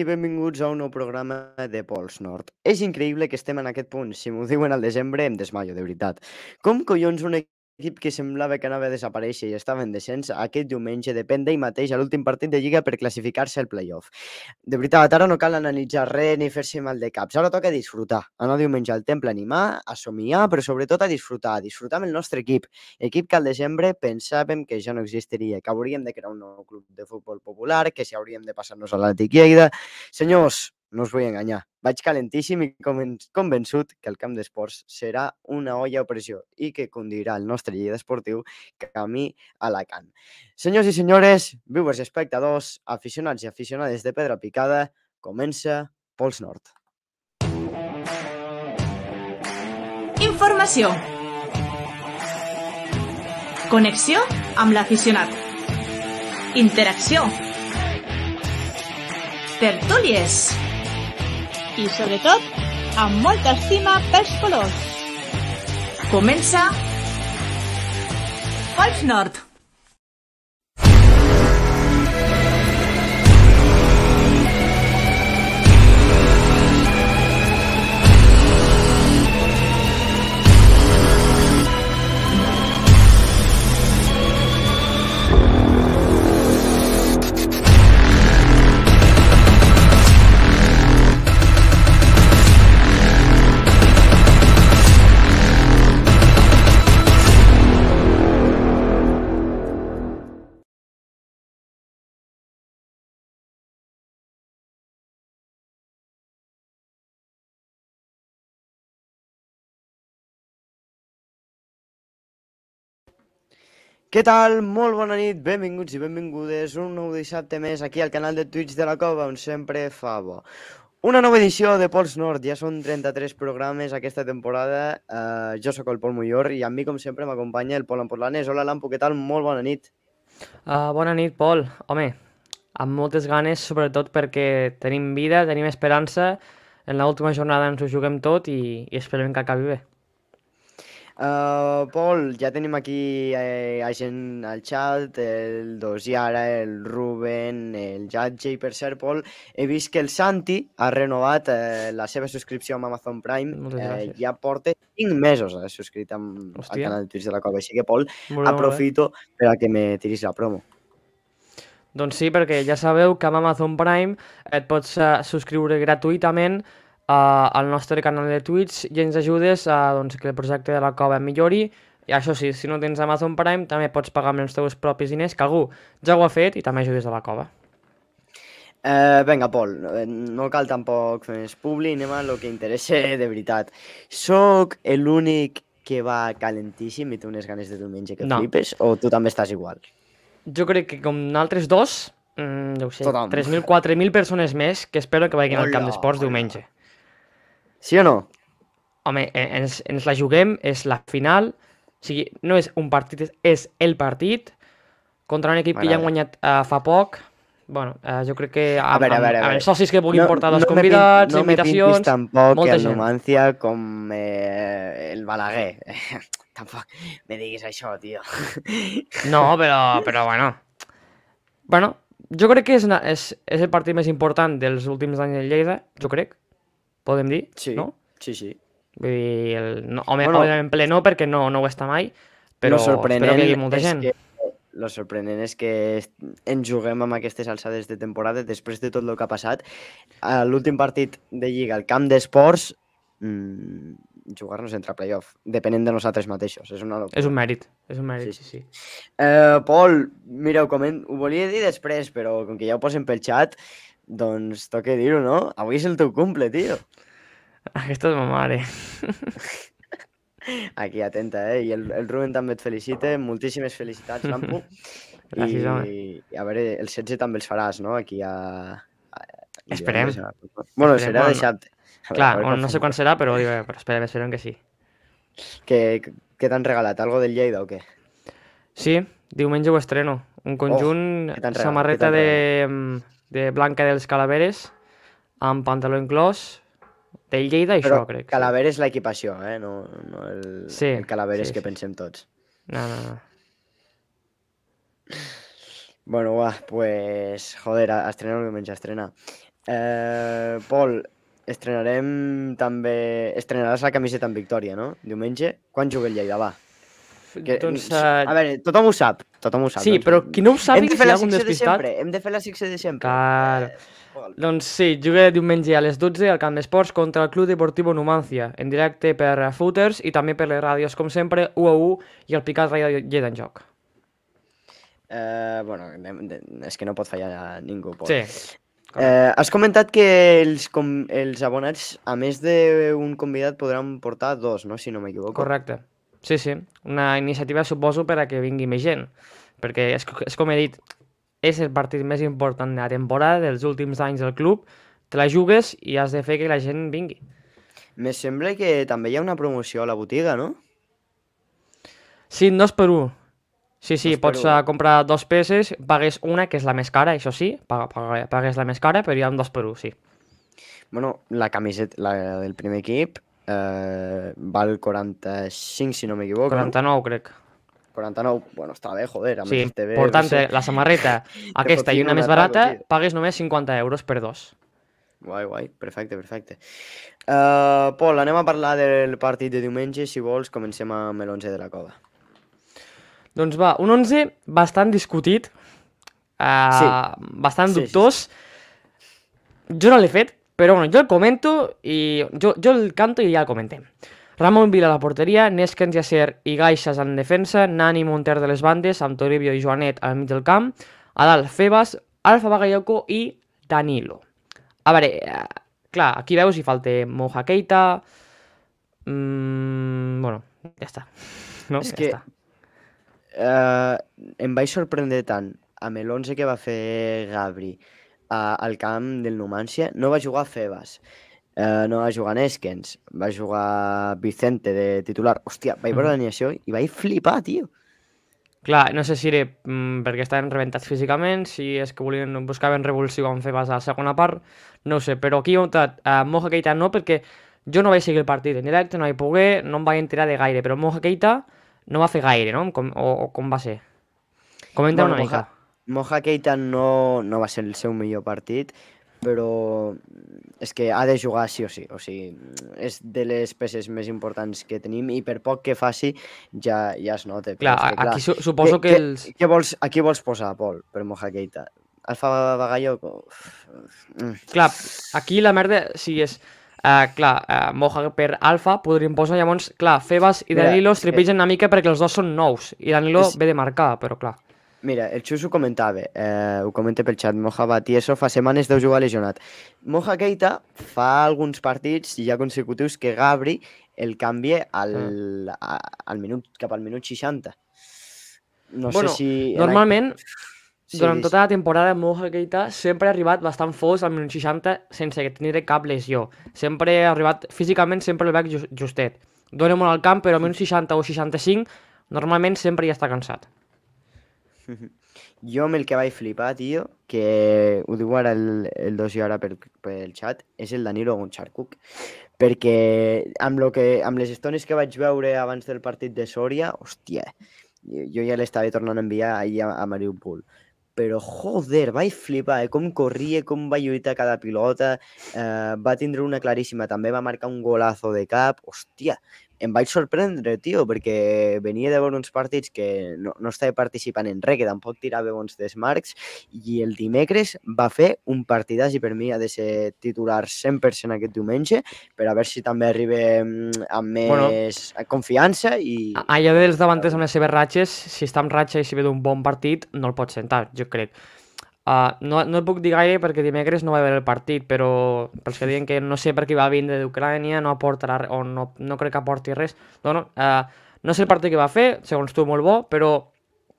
i benvinguts a un nou programa de Pols Nord. És increïble que estem en aquest punt. Si m'ho diuen al desembre, em desmaio, de veritat. Com collons un equip que semblava que anava a desaparèixer i estava en descens, aquest diumenge depèn d'ell mateix a l'últim partit de Lliga per classificar-se al playoff. De veritat, ara no cal analitzar res ni fer-se mal de caps. Ara toca disfrutar, anar diumenge al temple a animar, a somiar, però sobretot a disfrutar, a disfrutar amb el nostre equip. Equip que al desembre pensàvem que ja no existiria, que hauríem de crear un nou club de futbol popular, que si hauríem de passar-nos a l'Atlètic Lleida. Senyors, no us vull enganyar. Vaig calentíssim i convençut que el camp d'esports serà una olla a pressió i que condirà el nostre llibre esportiu camí a Alacant. Senyors i senyores, viewers i espectadors, aficionats i aficionades de Pedra Picada, comença Pols Nord. Informació. Connexió amb l'aficionat. Interacció. Tertúlies. Tertúlies i, sobretot, amb molta estima pels colors. Comença... Pols Nord. Què tal? Molt bona nit, benvinguts i benvingudes un nou dissabte més aquí al canal de Twitch de la Cova, on sempre fa bo. Una nova edició de Pols Nord, ja són 33 programes aquesta temporada. Uh, jo sóc el Pol Mollor i a mi, com sempre, m'acompanya el Pol Amporlanès. Hola, Lampo, què tal? Molt bona nit. Uh, bona nit, Pol. Home, amb moltes ganes, sobretot perquè tenim vida, tenim esperança, en l'última jornada ens ho juguem tot i, i esperem que acabi bé. Uh, Pol, ja tenim aquí eh, a gent al xat, el Dosiara, el Ruben, el Jatge, i per cert, Pol, he vist que el Santi ha renovat eh, la seva subscripció amb Amazon Prime. Eh, ja porta 5 mesos eh, subscrit amb Hòstia. el canal de Twitch de la Cova. Així que, Pol, molt aprofito per a que me tiris la promo. Doncs sí, perquè ja sabeu que amb Amazon Prime et pots uh, subscriure gratuïtament al nostre canal de Twitch i ens ajudes a doncs, que el projecte de la cova millori. I això sí, si no tens Amazon Prime, també pots pagar amb els teus propis diners, que algú ja ho ha fet i també ajudes a la cova. Eh, venga, Pol, no cal tampoc fer més publi, anem a lo que interessa de veritat. Soc l'únic que va calentíssim i té unes ganes de diumenge que no. flipes, o tu també estàs igual? Jo crec que com altres dos, mm, no ho sé, 3.000-4.000 persones més que espero que vagin hola, al camp d'esports diumenge. Hola. Sí o no? Home, ens, ens la juguem, és la final, o sigui, no és un partit, és el partit contra un equip que ja han guanyat uh, fa poc. Bueno, uh, jo crec que amb, a veure, a veure, a veure. socis que vulguin no, portar dos no convidats, no invitacions... No tampoc molta el Numancia com eh, el Balaguer. tampoc me diguis això, tio. no, però, però bueno. Bueno, jo crec que és, una, és, és el partit més important dels últims anys de Lleida, jo crec podem dir, sí, no? Sí, sí. Vull dir, el, no, home, bueno, home en ple no, perquè no, no ho està mai, però espero que hi molta gent. Que lo sorprenent és que ens juguem amb aquestes alçades de temporada després de tot el que ha passat. A l'últim partit de Lliga, al camp d'esports, mmm, jugar-nos entre playoff, depenent de nosaltres mateixos. És, una locura. és un mèrit, és un mèrit, sí, sí. sí. Uh, Pol, mira, ho, coment... ho volia dir després, però com que ja ho posen pel xat, doncs toca dir-ho, no? Avui és el teu cumple, tio. Aquesta ah, és ma mare. Eh. Aquí, atenta, eh? I el, el Ruben també et felicita. Moltíssimes felicitats, Lampu. Gràcies, I, home. I a veure, el 16 també els faràs, no? Aquí a... a... Esperem. A... Bueno, Esperem, serà bueno. deixat. Veure, Clar, veure, no sé quan serà, però, digue, però esperem, esperem que sí. Que, que t'han regalat? Algo del Lleida o què? Sí, diumenge ho estreno. Un conjunt, oh, samarreta de de Blanca dels Calaveres, amb pantaló inclòs, de Lleida i Però això, crec. Calaver és l'equipació, eh? No, no el, sí, el Calaveres sí, que sí. pensem tots. No, no, no. Bueno, va, pues... Joder, estrenar el diumenge, estrena. Eh, Pol, estrenarem també... Estrenaràs la camiseta en victòria, no? Diumenge. Quan juga el Lleida, va? Que, doncs, a... Mm, eh, a veure, tothom ho sap, tothom ho sap. Sí, doncs... però qui no ho sàpiga, si hi ha algun despistat... De hem de fer la sexe de sempre. Claro. Eh, doncs sí, juga diumenge a les 12 al Camp d'Esports contra el Club Deportivo Numancia, en directe per Footers i també per les ràdios, com sempre, UAU i el Picat Ràdio Lleida en Joc. Eh, bueno, és que no pot fallar ningú. Pot. Sí. Eh, has comentat que els, com, els abonats, a més d'un convidat, podran portar dos, no? Si no m'equivoco. Correcte. Sí, sí. Una iniciativa, suposo, per a que vingui més gent. Perquè, és, és com he dit, és el partit més important de la temporada, dels últims anys del club, te la jugues i has de fer que la gent vingui. Me sembla que també hi ha una promoció a la botiga, no? Sí, no és per un. Sí, sí, no pots eh, comprar dos peces, pagues una, que és la més cara, això sí, pagues la més cara, però hi ha un dos per un, sí. Bueno, la camiseta la del primer equip Eh, val 45, si no m'equivoco. 49, crec. 49, bueno, està bé, joder. Amb sí, TV, per tant, no sé. la samarreta aquesta i una, més barata, taco, pagues només 50 euros per dos. Guai, guai, perfecte, perfecte. Uh, Pol, anem a parlar del partit de diumenge, si vols, comencem amb l'11 de la cova. Doncs va, un 11 bastant discutit, uh, sí. bastant sí, dubtós. Sí, sí. Jo no l'he fet, Pero bueno, jo el comento i jo, jo el canto i ja el comenté. Ramon Vila a la porteria, Neskens Yasser i Gaixas en defensa, Nani Monter de les bandes, amb Toribio i Joanet al mig del camp, a dalt Febas, Alfa Bagayoko i Danilo. A veure, eh, clar, aquí veus hi falta Moja Keita... Mm, bueno, ja està. No? És ja que està. Uh, em vaig sorprendre tant amb l'11 que va fer Gabri a, al camp del Numància. No va jugar Febas, eh, no va jugar Neskens, va jugar Vicente de titular. Hòstia, vaig veure l'animació i vaig flipar, tio. Clar, no sé si era mm, perquè estaven rebentats físicament, si és que volien, buscaven revulsió amb Febas a la segona part, no sé, però aquí on a eh, Moja Keita no, perquè jo no vaig seguir el partit en directe, no vaig poder, no em vaig enterar de gaire, però Moja Keita no va fer gaire, no? Com, o, o com va ser? Comenta bueno, una Moja, mica. Moja Keita no, no va ser el seu millor partit, però és que ha de jugar sí o sí. O sigui, és de les peces més importants que tenim i per poc que faci ja, ja es nota. Clar, que, clar aquí su suposo que, que, que els... Què vols, a qui vols posar, Pol, per Moja Keita? Alfa Bagallo... Mm. Clar, aquí la merda, si és... Uh, clar, uh, Moja per Alfa podríem posar llavors, clar, Febas i Danilo eh, es trepitgen una mica perquè els dos són nous i Danilo és... ve de marcar, però clar. Mira, el Xus ho comentava, eh, ho comenta pel xat, Moja Batieso fa setmanes deu jugar lesionat. Moja Keita fa alguns partits ja consecutius que Gabri el canvia al, mm. a, al minut, cap al minut 60. No bueno, sé si... Normalment, sí, durant sí. tota la temporada, Moja Keita sempre ha arribat bastant fos al minut 60 sense que tenir cap lesió. Sempre ha arribat, físicament sempre el veig justet. Dóna molt al camp, però al minut 60 o 65 normalment sempre ja està cansat. Jo amb el que vaig flipar, tio, que ho diu ara el, el dos i ara pel, pel xat, és el Danilo Goncharcuk. Perquè amb, lo que, amb les estones que vaig veure abans del partit de Sòria, hòstia, jo ja l'estava tornant a enviar ahir a, a Mariupol. Però, joder, vaig flipar, eh? com corria, com va lluitar cada pilota, eh, va tindre una claríssima, també va marcar un golazo de cap, hòstia, em vaig sorprendre, tio, perquè venia de veure uns partits que no, no estava participant en res, que tampoc tirava bons desmarcs, i el dimecres va fer un partidàs i per mi ha de ser titular 100% aquest diumenge, per a veure si també arriba mm, amb més bueno, confiança i... Allà dels davanters amb les seves ratxes, si està amb ratxa i si ve d'un bon partit, no el pot sentar, jo crec. Uh, no, no et puc dir gaire perquè dimecres no va haver el partit, però pels que diuen que no sé per qui va vindre d'Ucrània, no aportarà, o no, no crec que aporti res, No, no, uh, ah, no sé el partit que va fer, segons tu molt bo, però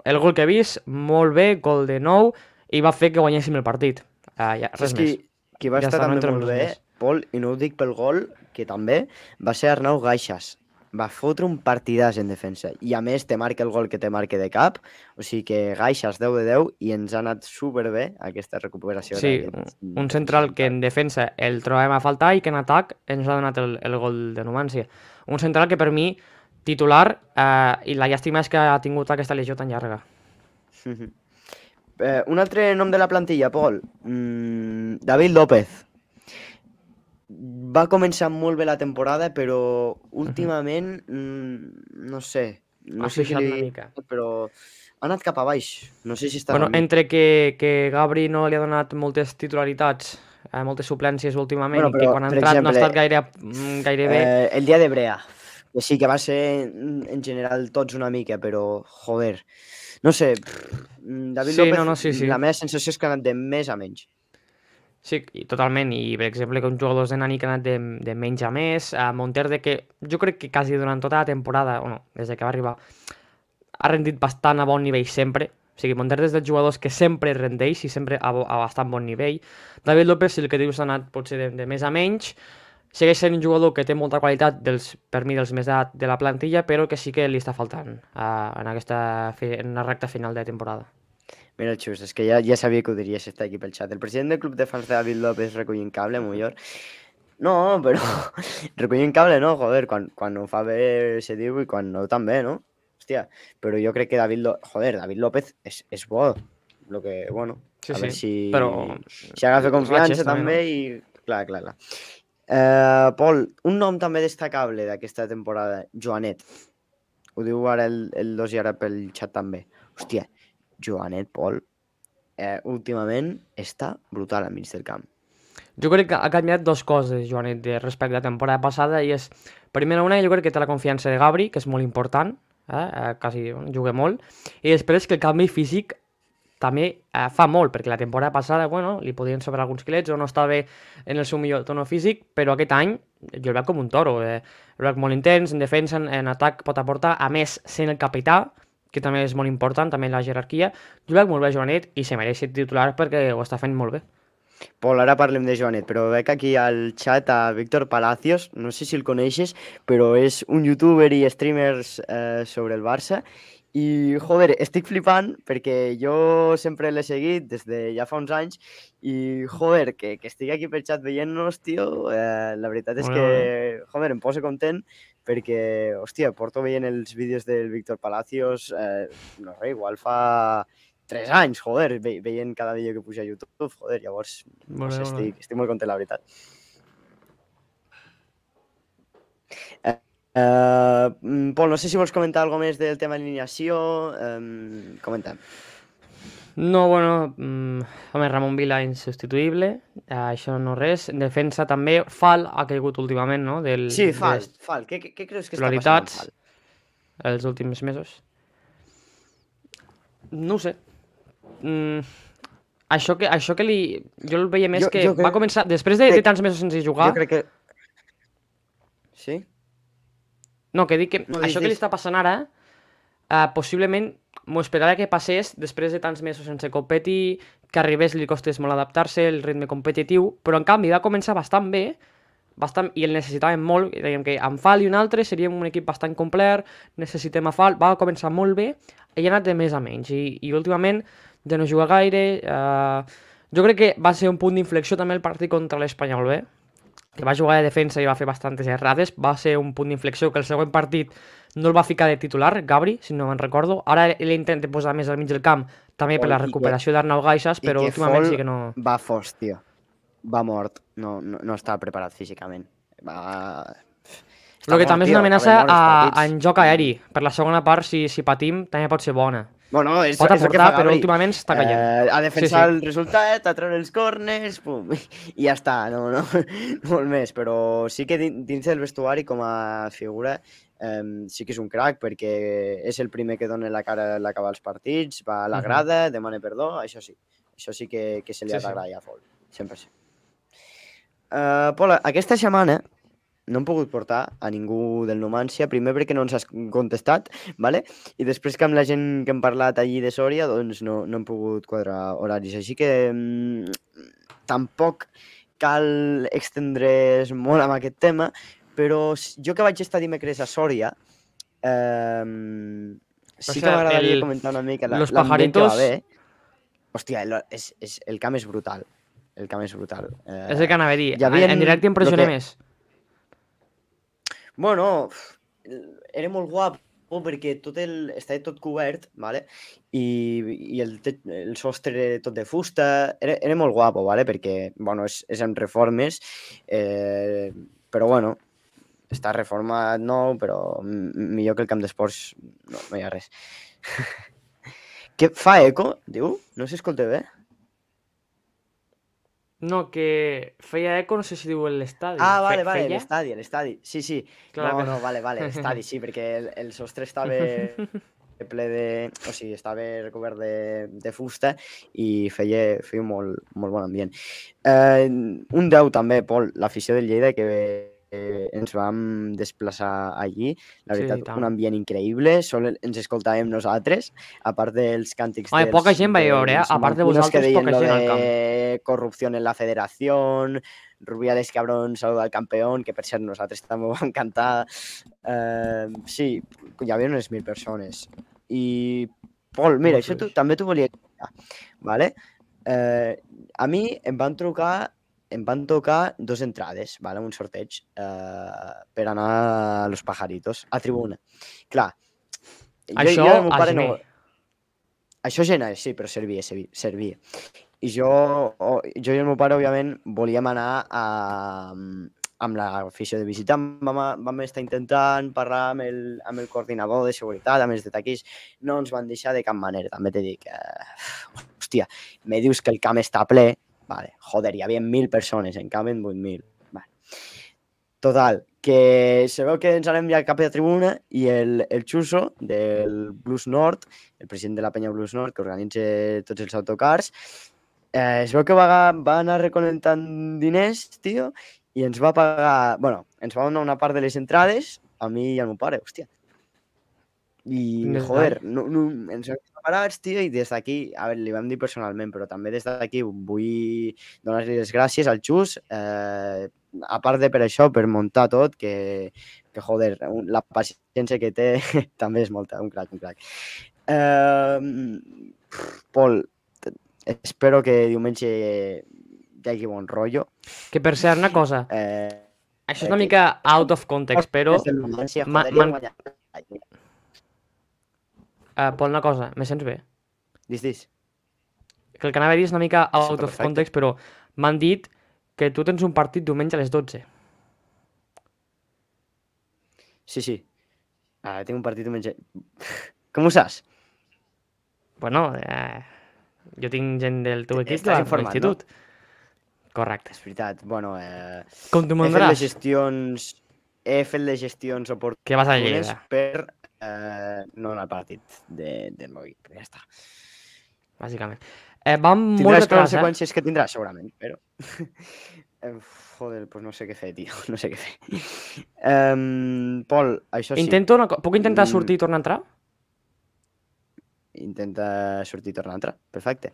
el gol que he vist, molt bé, gol de nou, i va fer que guanyéssim el partit. Uh, ja, res és més. Qui, qui va ja estar també no molt bé, més. Pol, i no ho dic pel gol, que també, va ser Arnau Gaixas, va fotre un partidàs en defensa. I a més te marca el gol que te marque de cap. O sigui que Gaixas 10 de 10 i ens ha anat superbé aquesta recuperació. Sí, un central que en defensa el trobem a faltar i que en atac ens ha donat el, el gol de Numància. Un central que per mi titular eh, i la llàstima és que ha tingut aquesta lesió tan llarga. Eh, un altre nom de la plantilla, Pol. Mm, David López va començar molt bé la temporada, però últimament, uh mm, -huh. no sé, no ha sé si li mica. però ha anat cap a baix. No sé si està... Bueno, entre que, que Gabri no li ha donat moltes titularitats, eh, moltes suplències últimament, bueno, però, i que quan ha entrat exemple, no ha estat gaire, mm, gaire bé... Eh, el dia de Brea, que sí que va ser mm, en general tots una mica, però, joder, no sé, David sí, López, no, no, sí, sí. la meva sensació és que ha anat de més a menys. Sí, i totalment. I, per exemple, que uns jugadors de Nani que han anat de, de menys a més, a Monterde, que jo crec que quasi durant tota la temporada, o no, des que va arribar, ha rendit bastant a bon nivell sempre. O sigui, Monterde és dels jugadors que sempre rendeix i sempre a, a bastant bon nivell. David López, si el que dius, ha anat potser de, de més a menys. Segueix sent un jugador que té molta qualitat, dels, per mi, dels més de, de la plantilla, però que sí que li està faltant a, en aquesta fi, en la recta final de temporada. Mira, Chus, es que ya ya sabía que dirías esta equipo el chat El presidente del Club de Fans David López en cable, Muyor. No, pero en cable no, joder, Cuando Faber se dio y cuando también, no? Hostia, pero yo creo que David, joder, David López es es Lo que, bueno, a ver si, se si confianza también también y claro claro eh, Paul un nom también destacable esta temporada, Joanet. Ho diu ara el, el y ahora ara pel chat también, hostia Joanet Pol eh, últimament està brutal al mig del camp. Jo crec que ha canviat dues coses, Joanet, de eh, respecte a la temporada passada, i és, primera una, jo crec que té la confiança de Gabri, que és molt important, eh, eh? quasi juga molt, i després que el canvi físic també eh, fa molt, perquè la temporada passada, bueno, li podien sobrar alguns quilets o no estava bé en el seu millor tono físic, però aquest any jo el veig com un toro, eh? el veig molt intens, en defensa, en, en atac pot aportar, a més sent el capità, que també és molt important, també la jerarquia. Jo veig molt bé Joanet i se mereix ser titular perquè ho està fent molt bé. Pol, ara parlem de Joanet, però veig aquí al chat a Víctor Palacios, no sé si el coneixes, però és un youtuber i streamer eh, sobre el Barça i, joder, estic flipant perquè jo sempre l'he seguit des de ja fa uns anys i, joder, que, que estic aquí pel xat veient-nos, tio, eh, la veritat és bueno. que, joder, em poso content perquè, hòstia, porto veient els vídeos del Víctor Palacios, eh, no sé, igual fa tres anys, joder, ve, veient cada vídeo que puja a YouTube, joder, llavors no bueno, sé, bueno. Estic, estic molt content, la veritat. Eh, eh, Pol, no sé si vols comentar alguna més del tema d'alineació, eh, comentem. No, bueno, mm, home, Ramon Vila insubstituïble, això no res. Defensa també, Fal ha caigut últimament, no? Del, sí, Fal, de... Fal. Què, què creus que està passant els últims mesos? No sé. Mm, això, que, això que li... Jo el veia més jo, que, jo que va començar... Després de, de tants mesos sense jugar... Jo crec que... Sí? No, que dic que no, això que li està passant ara eh, possiblement m'ho esperava que passés després de tants mesos sense competir, que arribés li costés molt adaptar-se, el ritme competitiu, però en canvi va començar bastant bé, bastant, i el necessitàvem molt, dèiem que amb Fal i un altre seríem un equip bastant complet, necessitem a Fal, va començar molt bé, i ha anat de més a menys, i, i últimament ja no juga gaire, eh, jo crec que va ser un punt d'inflexió també el partit contra l'Espanyol, bé? que va jugar de defensa i va fer bastantes errades, va ser un punt d'inflexió que el següent partit no el va ficar de titular, Gabri, si no me'n recordo. Ara l'he intentat posar més al mig del camp, també per la recuperació d'Arnau Gaixas, però últimament sí que no... Va fos, tio. Va mort. No, no, no està preparat físicament. Va... Està el que mort, també és una amenaça a, a, en joc aeri. Per la segona part, si, si patim, també pot ser bona. Bueno, és, Pot aportar, és que fa però últimament s'està callant. Uh, eh, a defensar sí, sí. el resultat, a treure els corners, pum, i ja està, no, no, molt més. Però sí que dins del vestuari, com a figura, um, sí que és un crack perquè és el primer que dona la cara a l'acabar els partits, va a la grada, uh -huh. demana perdó, això sí. Això sí que, que se li sí, ha d'agrair sí. a sempre sí. Uh, eh, Pol, aquesta setmana no hem pogut portar a ningú del Numància, primer perquè no ens has contestat, ¿vale? i després que amb la gent que hem parlat allí de Sòria doncs no, no hem pogut quadrar horaris. Així que mmm, tampoc cal extendre's molt amb aquest tema, però jo que vaig estar dimecres a Sòria, eh, sí que m'agradaria comentar una mica l'ambient pajaritos... que va bé. Hòstia, el, és, és, el camp és brutal. El camp és brutal. Eh, és el que eh, anava a dir. Havien, en directe impressiona que... més. Bueno, era molt guap perquè tot el, estava tot cobert, vale? I, i el, te, el sostre tot de fusta, era, era molt guapo, vale? perquè bueno, és, és amb reformes, eh, però bueno, està reformat nou, però millor que el camp d'esports no, no hi ha res. Què fa eco, diu? No s'escolta bé? No, que feia eco, no sé si diu l'estadi. Ah, vale, vale, l'estadi, l'estadi. Sí, sí. Clar no, que... no, vale, vale, l'estadi, sí, perquè el, el sostre estava ple de... O sigui, estava recobert de, de fusta i feia, feia molt, molt bon ambient. Eh, un 10 també, Pol, l'afició del Lleida que eh, ens vam desplaçar allí. La veritat, sí, un ambient increïble, sol ens escoltàvem nosaltres, a part dels càntics... Ai, hay poca gent va veure, eh? a part de vosaltres, que gent corrupció en la federació, Rubiales Cabrón saluda al campeón, que per cert nosaltres també ho vam cantar. Eh, sí, hi havia unes mil persones. I, paul mira, eso això tu, també t'ho volia... Vale? Eh, a mi em van trucar em van tocar dos entrades, ¿vale? un sorteig, eh, per anar a Los Pajaritos, a tribuna. Clar, això jo, a pare, no... Això és sí, però servia, servia. I jo, jo i el meu pare, òbviament, volíem anar a, amb l'afició de visitant. Vam, vam estar intentant parlar amb el, amb el coordinador de seguretat, amb els de taquís. No ens van deixar de cap manera, també t'he dit que... Eh, hòstia, me dius que el camp està ple, Vale, joder, y había mil personas, en muy pues mil. Vale. Total, que se ve que en Salem ya cap de tribuna y el, el Chuso del Blues North el presidente de la peña Blues North que organiza todos los autocars, eh, ve que va, van a recolectant diners, tío y ens va pagar... bueno, ens va dar una parte de las entradas, a mí y al mi padre hostia y joder, no, no, preparats, tio, i des d'aquí, a veure, li vam dir personalment, però també des d'aquí vull donar-li les gràcies al Xus, eh, a part de per això, per muntar tot, que, que joder, la paciència que té també és molta, un crac, un crac. Eh, Pol, espero que diumenge hi hagi bon rotllo. Que per ser una cosa. Eh, Això és una eh, mica out of context, però... M'han Uh, eh, Pol, una cosa, me sents bé? Dis, dis. Que el que anava a dir és una mica out of Perfecte. context, però m'han dit que tu tens un partit diumenge a les 12. Sí, sí. Ah, tinc un partit diumenge... Com ho saps? Bueno, eh, jo tinc gent del teu equip Estàs de l'institut. No? Correcte. És veritat. Bueno, eh, Com t'ho He fet les gestions... He fet les gestions oportunes per eh, no en el partit de, del Mogi, però ja està. Bàsicament. Eh, van tindrà molt les eh? conseqüències eh? que tindrà, segurament, però... Eh, joder, pues no sé què fer, tio. No sé què fer. Um, Pol, això sí. una... Puc intentar mm. sortir i tornar a entrar? Intenta sortir i tornar a entrar. Perfecte.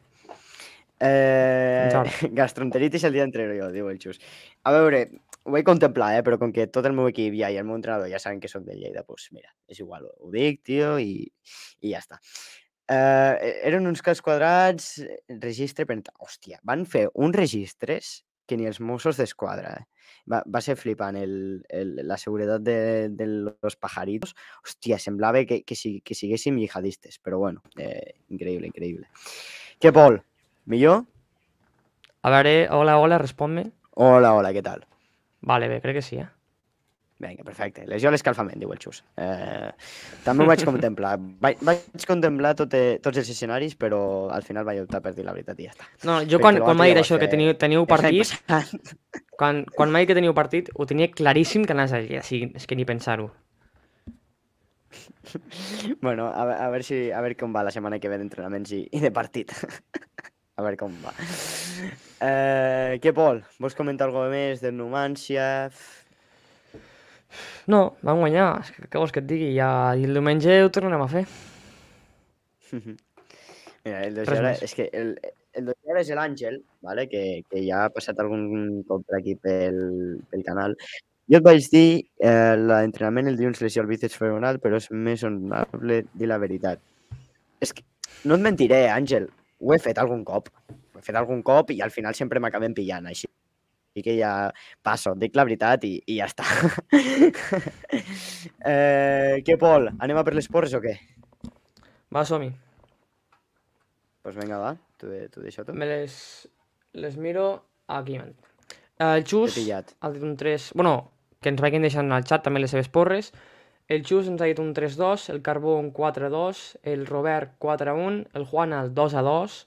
Eh, gastroenteritis el dia anterior, jo, diu el Xus. A veure, ho vaig contemplar, eh? però com que tot el meu equip ja i el meu entrenador ja saben que sóc de Lleida, doncs mira, és igual, ho dic, tio, i, i ja està. Eh, eren uns cas quadrats, registre per Hòstia, van fer uns registres que ni els Mossos d'Esquadra. Eh? Va, va ser flipant el, el, la seguretat de, de los pajaritos. Hòstia, semblava que, que, si, que siguéssim lijadistes, però bueno, eh, increïble, increïble. Què, Pol? Millor? A veure, hola, hola, respon-me. Hola, hola, què tal? Vale, bé, crec que sí, eh? Vinga, perfecte. Lesió a l'escalfament, diu el Xus. Eh, també ho vaig contemplar. Vaig, vaig contemplar tot, eh, tots els escenaris, però al final vaig optar per dir la veritat i ja està. No, jo quan, quan m'ha dit això, que teniu, teniu partit, quan, quan m'ha dit que teniu partit, ho tenia claríssim que anàs allà, així, és que ni pensar-ho. bueno, a, a, veure si, a veure com va la setmana que ve d'entrenaments i, i de partit. a veure com va. Eh, què, Pol? Vols comentar alguna més del Numància? No, van guanyar. Què vols que et digui? Ja, I el diumenge ho tornarem a fer. Mira, el Dojara, és que el, el Dojara és l'Àngel, vale? que, que ja ha passat algun cop per aquí pel, pel canal. Jo et vaig dir eh, l'entrenament el dilluns lesió al bíceps femoral, però és més honorable dir la veritat. És que no et mentiré, eh, Àngel, ho he fet algun cop. Ho he fet algun cop i al final sempre m'acaben pillant, així. I que ja passo, dic la veritat i, i ja està. eh, què, Pol? Anem a per les porres o què? Va, som-hi. Doncs pues vinga, va. tu deixa tot. Me les, les miro aquí. Eh, el Xus ha dit un 3... Bueno, que ens vagin deixant al xat també les seves porres. El Xus ens ha dit un 3-2, el Carbó un 4-2, el Robert 4-1, el Juan al 2-2,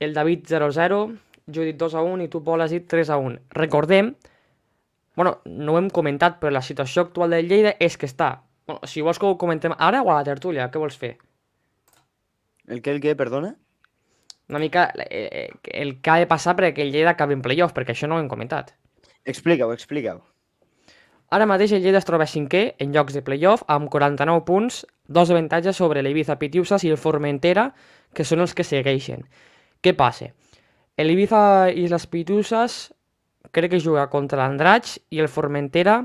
el David 0-0, jo he dit 2-1 i tu, Pol, has dit 3-1. Recordem, bueno, no ho hem comentat, però la situació actual del Lleida és que està. Bueno, si vols que ho comentem ara o a la tertúlia, què vols fer? El què, el què, perdona? Una mica eh, eh el que ha de passar perquè el Lleida acabi en playoff, perquè això no ho hem comentat. Explica-ho, explica-ho. Ara mateix el Lleida es troba cinquè en llocs de playoff amb 49 punts, dos avantatges sobre l'Ibiza Pitiusas i el Formentera, que són els que segueixen. Què passa? L'Ibiza i les Pitiusas crec que juga contra l'Andratx i el Formentera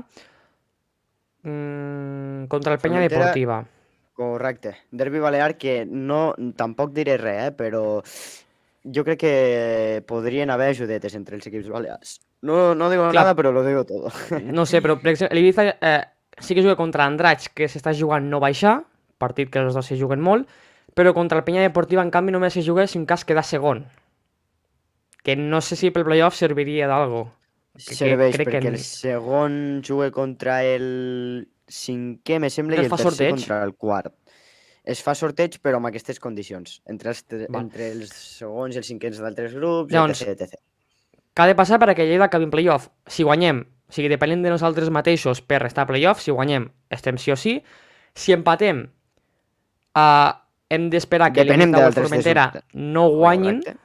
mmm, contra el Penya Formentera... Deportiva. Correcte. Derbi Balear que no, tampoc diré res, eh, però jo crec que podrien haver ajudetes entre els equips balears. No, no digo Clar, nada, però lo digo todo. No sé, però per exemple, l'Ibiza eh, sí que juga contra Andrats, que s'està jugant no baixar, partit que els dos s'hi juguen molt, però contra el Penya Deportiva, en canvi, només s'hi juga si un cas queda segon. Que no sé si pel playoff serviria d'algo. Serveix, que, crec perquè que... el segon jugue contra el cinquè, me sembla, no i el tercer sorteig. contra el quart es fa sorteig però amb aquestes condicions, entre els, entre els segons i els cinquens d'altres grups, Llavors, etc, etc que ha de passar perquè Lleida acabi en playoff. Si guanyem, o sigui, depenent de nosaltres mateixos per restar playoff, si guanyem, estem sí o sí. Si empatem, uh, hem d'esperar que de o Formentera no guanyin, Correcte.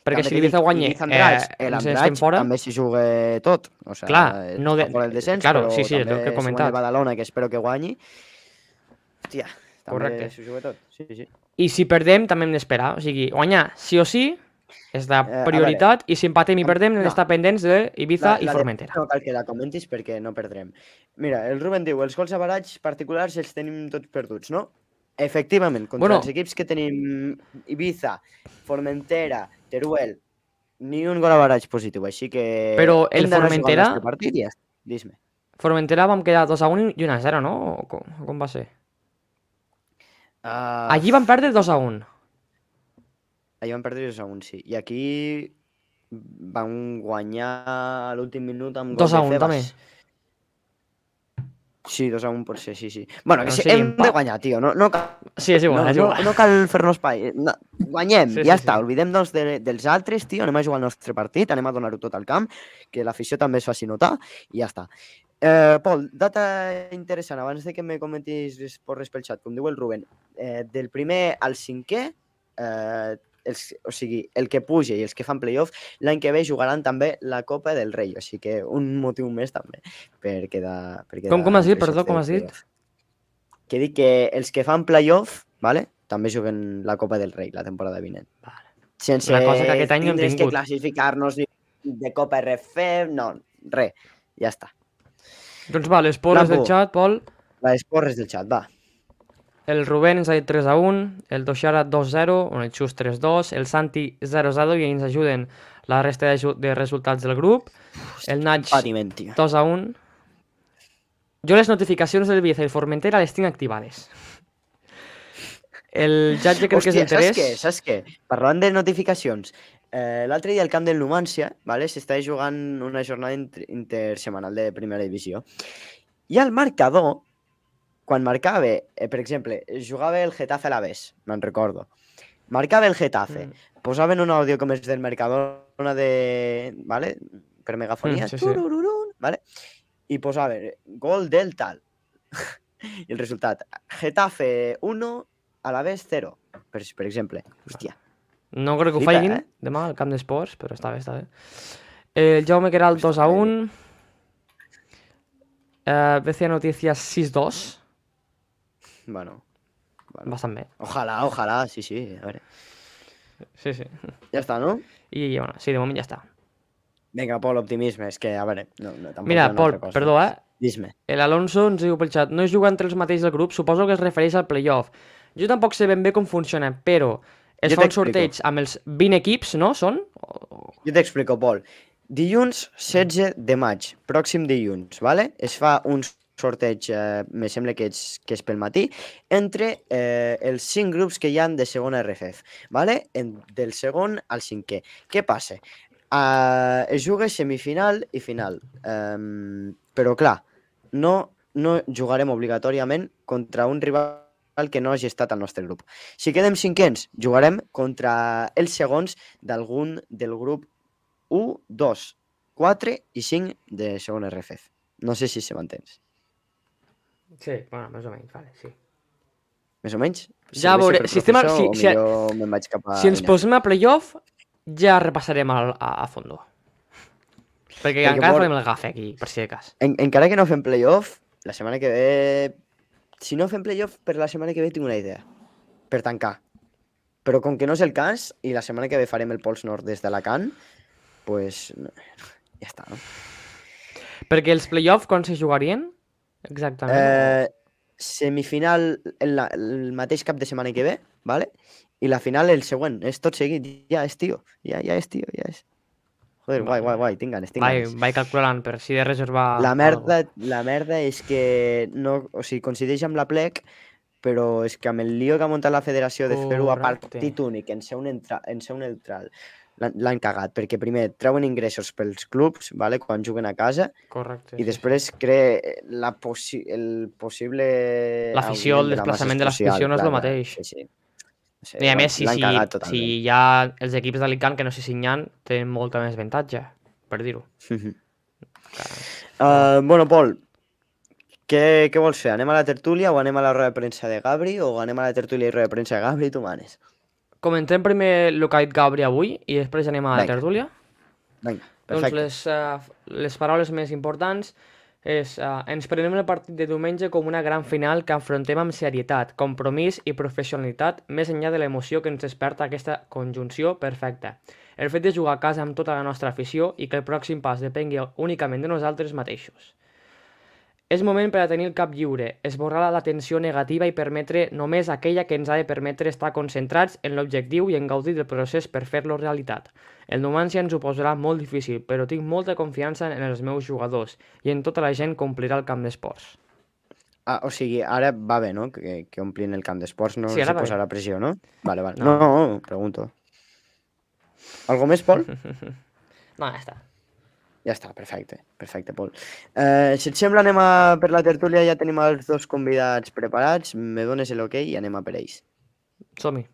Perquè també si l'Ibiza guanya, eh, ens estem fora. També s'hi juga tot. O sea, clar, no de... el descens, claro, però sí, sí, també que he el Badalona, que espero que guanyi. Hòstia, també s'hi juga tot. Sí, sí. I si perdem, també hem d'esperar. O sigui, guanyar sí o sí, és la eh, prioritat eh, i si empatem i perdem no. està pendents d'Ibiza i Formentera. No cal que la comentis perquè no perdrem. Mira, el Ruben diu, els gols a baralls particulars els tenim tots perduts, no? Efectivament, contra bueno. els equips que tenim Ibiza, Formentera, Teruel, ni un gol a baralls positiu, així que... Però el Formentera... partit, ja. Dis-me. Formentera vam quedar 2 a 1 i 1 a 0, no? com, com va ser? Uh... Allí van perdre 2 a 1. Allà van perdre 2 a 1, sí. I aquí van guanyar a l'últim minut amb... 2 a 1, també. Sí, 2 a 1 pot ser, sí, sí. Bueno, que no, sí, hem empat. de guanyar, tio. No, no cal... Sí, és igual, no, és igual. No, no cal fer-nos pai. No, guanyem, sí, ja sí, està. Sí. Olvidem nos de, dels altres, tio. Anem a jugar al nostre partit, anem a donar-ho tot al camp, que l'afició també es faci notar, i ja està. Eh, Pol, data interessant. Abans de que me comentis por res pel xat, com diu el Ruben, eh, del primer al cinquè, eh, els, o sigui, el que puja i els que fan playoff, l'any que ve jugaran també la Copa del Rei, així que un motiu més també per quedar... Per quedar com, com has dit? Perdó, com has dit? Que dic que els que fan playoff, vale? també juguen la Copa del Rei la temporada vinent. Vale. Sense la cosa que aquest any no hem tingut. que classificar-nos de Copa RF, no, res, ja està. Doncs va, les porres del xat, Pol. Les porres del xat, va. El Rubén ens ha dit 3 a 1, el Doixara 2 0, on el Xus 3 2, el Santi 0 0 i ens ajuden la resta de, de resultats del grup. El Naig 2 a 1. Jo les notificacions del Biza i el Formentera les tinc activades. El jutge crec Hòstia, que és interès. Saps què? Saps què? Parlant de notificacions, eh, l'altre dia al camp del Numancia vale, s'està jugant una jornada intersemanal de primera divisió i al marcador Cuando marcaba, eh, ejemplo, jugaba el Getafe a la vez, no recuerdo. Marcaba el Getafe, mm. posaven un audio com és del Mercadona de... Vale? Per megafonía. Mm, sí, sí. Vale? I posaven gol del tal. Y el resultado, Getafe 1, a la vez 0, Por ejemplo, exemple. No creo que ho facin eh? demà al camp d'esports, però està bé, està bé. El Jaume que era 2 a 1. Eh, Noticias 6-2. Bueno, bueno. Bastant bé. Ojalà, ojalà, sí, sí, a veure. Sí, sí. Ja està, no? I, bueno, sí, de moment ja està. Vinga, Pol, optimisme, és que, a veure, no, no tampoc Mira, Pol, perdó, eh? Dis-me. L'Alonso ens diu pel xat, no es juga entre els mateixos del grup, suposo que es refereix al playoff. Jo tampoc sé ben bé com funciona, però es fa un sorteig amb els 20 equips, no? Són? Jo t'explico, Pol. Dilluns 16 de maig, pròxim dilluns, vale? es fa un sorteig, eh, me sembla que és, que és pel matí, entre eh, els cinc grups que hi han de segona RFF, ¿vale? En, del segon al cinquè. Què passa? Uh, es juga semifinal i final, um, però clar, no, no jugarem obligatòriament contra un rival que no hagi estat al nostre grup. Si quedem cinquens, jugarem contra els segons d'algun del grup 1, 2, 4 i 5 de segona RFF. No sé si se m'entens. Sí, bueno, més o menys, vale, sí. Més o menys? Si ja veuré. Si, estem, si, si, si, a... si ens posem a playoff, ja repassarem el, a, a fondo. Perquè, Perquè encara farem el gafe aquí, per si de cas. En, encara que no fem playoff, la setmana que ve... Si no fem playoff, per la setmana que ve tinc una idea. Per tancar. Però com que no és el cas, i la setmana que ve farem el Pols Nord des d'Alacant, doncs pues, ja està, no? Perquè els playoff quan se jugarien? Exactament. Eh, semifinal el, el mateix cap de setmana que ve, ¿vale? i la final el següent. És tot seguit. Ja és, tio. Ja, ja és, tio. Ja és. Joder, guai, guai, guai, tinc ganes, tinc vai, ganes. Vaig calculant per si de reservar... La merda, algo. la merda és que no, o sigui, coincideix amb la plec, però és que amb el lío que ha muntat la federació de fer-ho a partit únic, en ser un, entra, en ser un neutral, l'han cagat, perquè primer treuen ingressos pels clubs, vale, quan juguen a casa, Correcte, i després crea la possi el possible... L'afició, el desplaçament de l'afició no és el mateix. Sí, sí. sí I a més, si, si, si hi ha els equips d'Alicant que no s'hi signen, tenen molta més avantatge, per dir-ho. Mm uh, bueno, Pol, què, què vols fer? Anem a la tertúlia o anem a la roda de premsa de Gabri o anem a la tertúlia i roda de premsa de Gabri i tu manes? Comentem primer el que ha dit Gabri avui i després anem a la tertúlia. Vinga, doncs perfecte. Doncs les, uh, les paraules més importants és uh, ens prenem el partit de diumenge com una gran final que afrontem amb serietat, compromís i professionalitat més enllà de l'emoció que ens desperta aquesta conjunció perfecta. El fet de jugar a casa amb tota la nostra afició i que el pròxim pas depengui únicament de nosaltres mateixos. És moment per a tenir el cap lliure, esborrar la tensió negativa i permetre només aquella que ens ha de permetre estar concentrats en l'objectiu i en gaudir del procés per fer-lo realitat. El Numancia ens ho posarà molt difícil, però tinc molta confiança en els meus jugadors i en tota la gent que omplirà el camp d'esports. Ah, o sigui, ara va bé, no? Que, que omplin el camp d'esports, no sí, se posarà bé. pressió, no? Vale, vale. No, no, no pregunto. Algo més, Pol? no, ja està. Ja està, perfecte, perfecte, Pol. Eh, si et sembla, anem a, per la tertúlia, ja tenim els dos convidats preparats, me dones el okay i anem a per ells. Som-hi.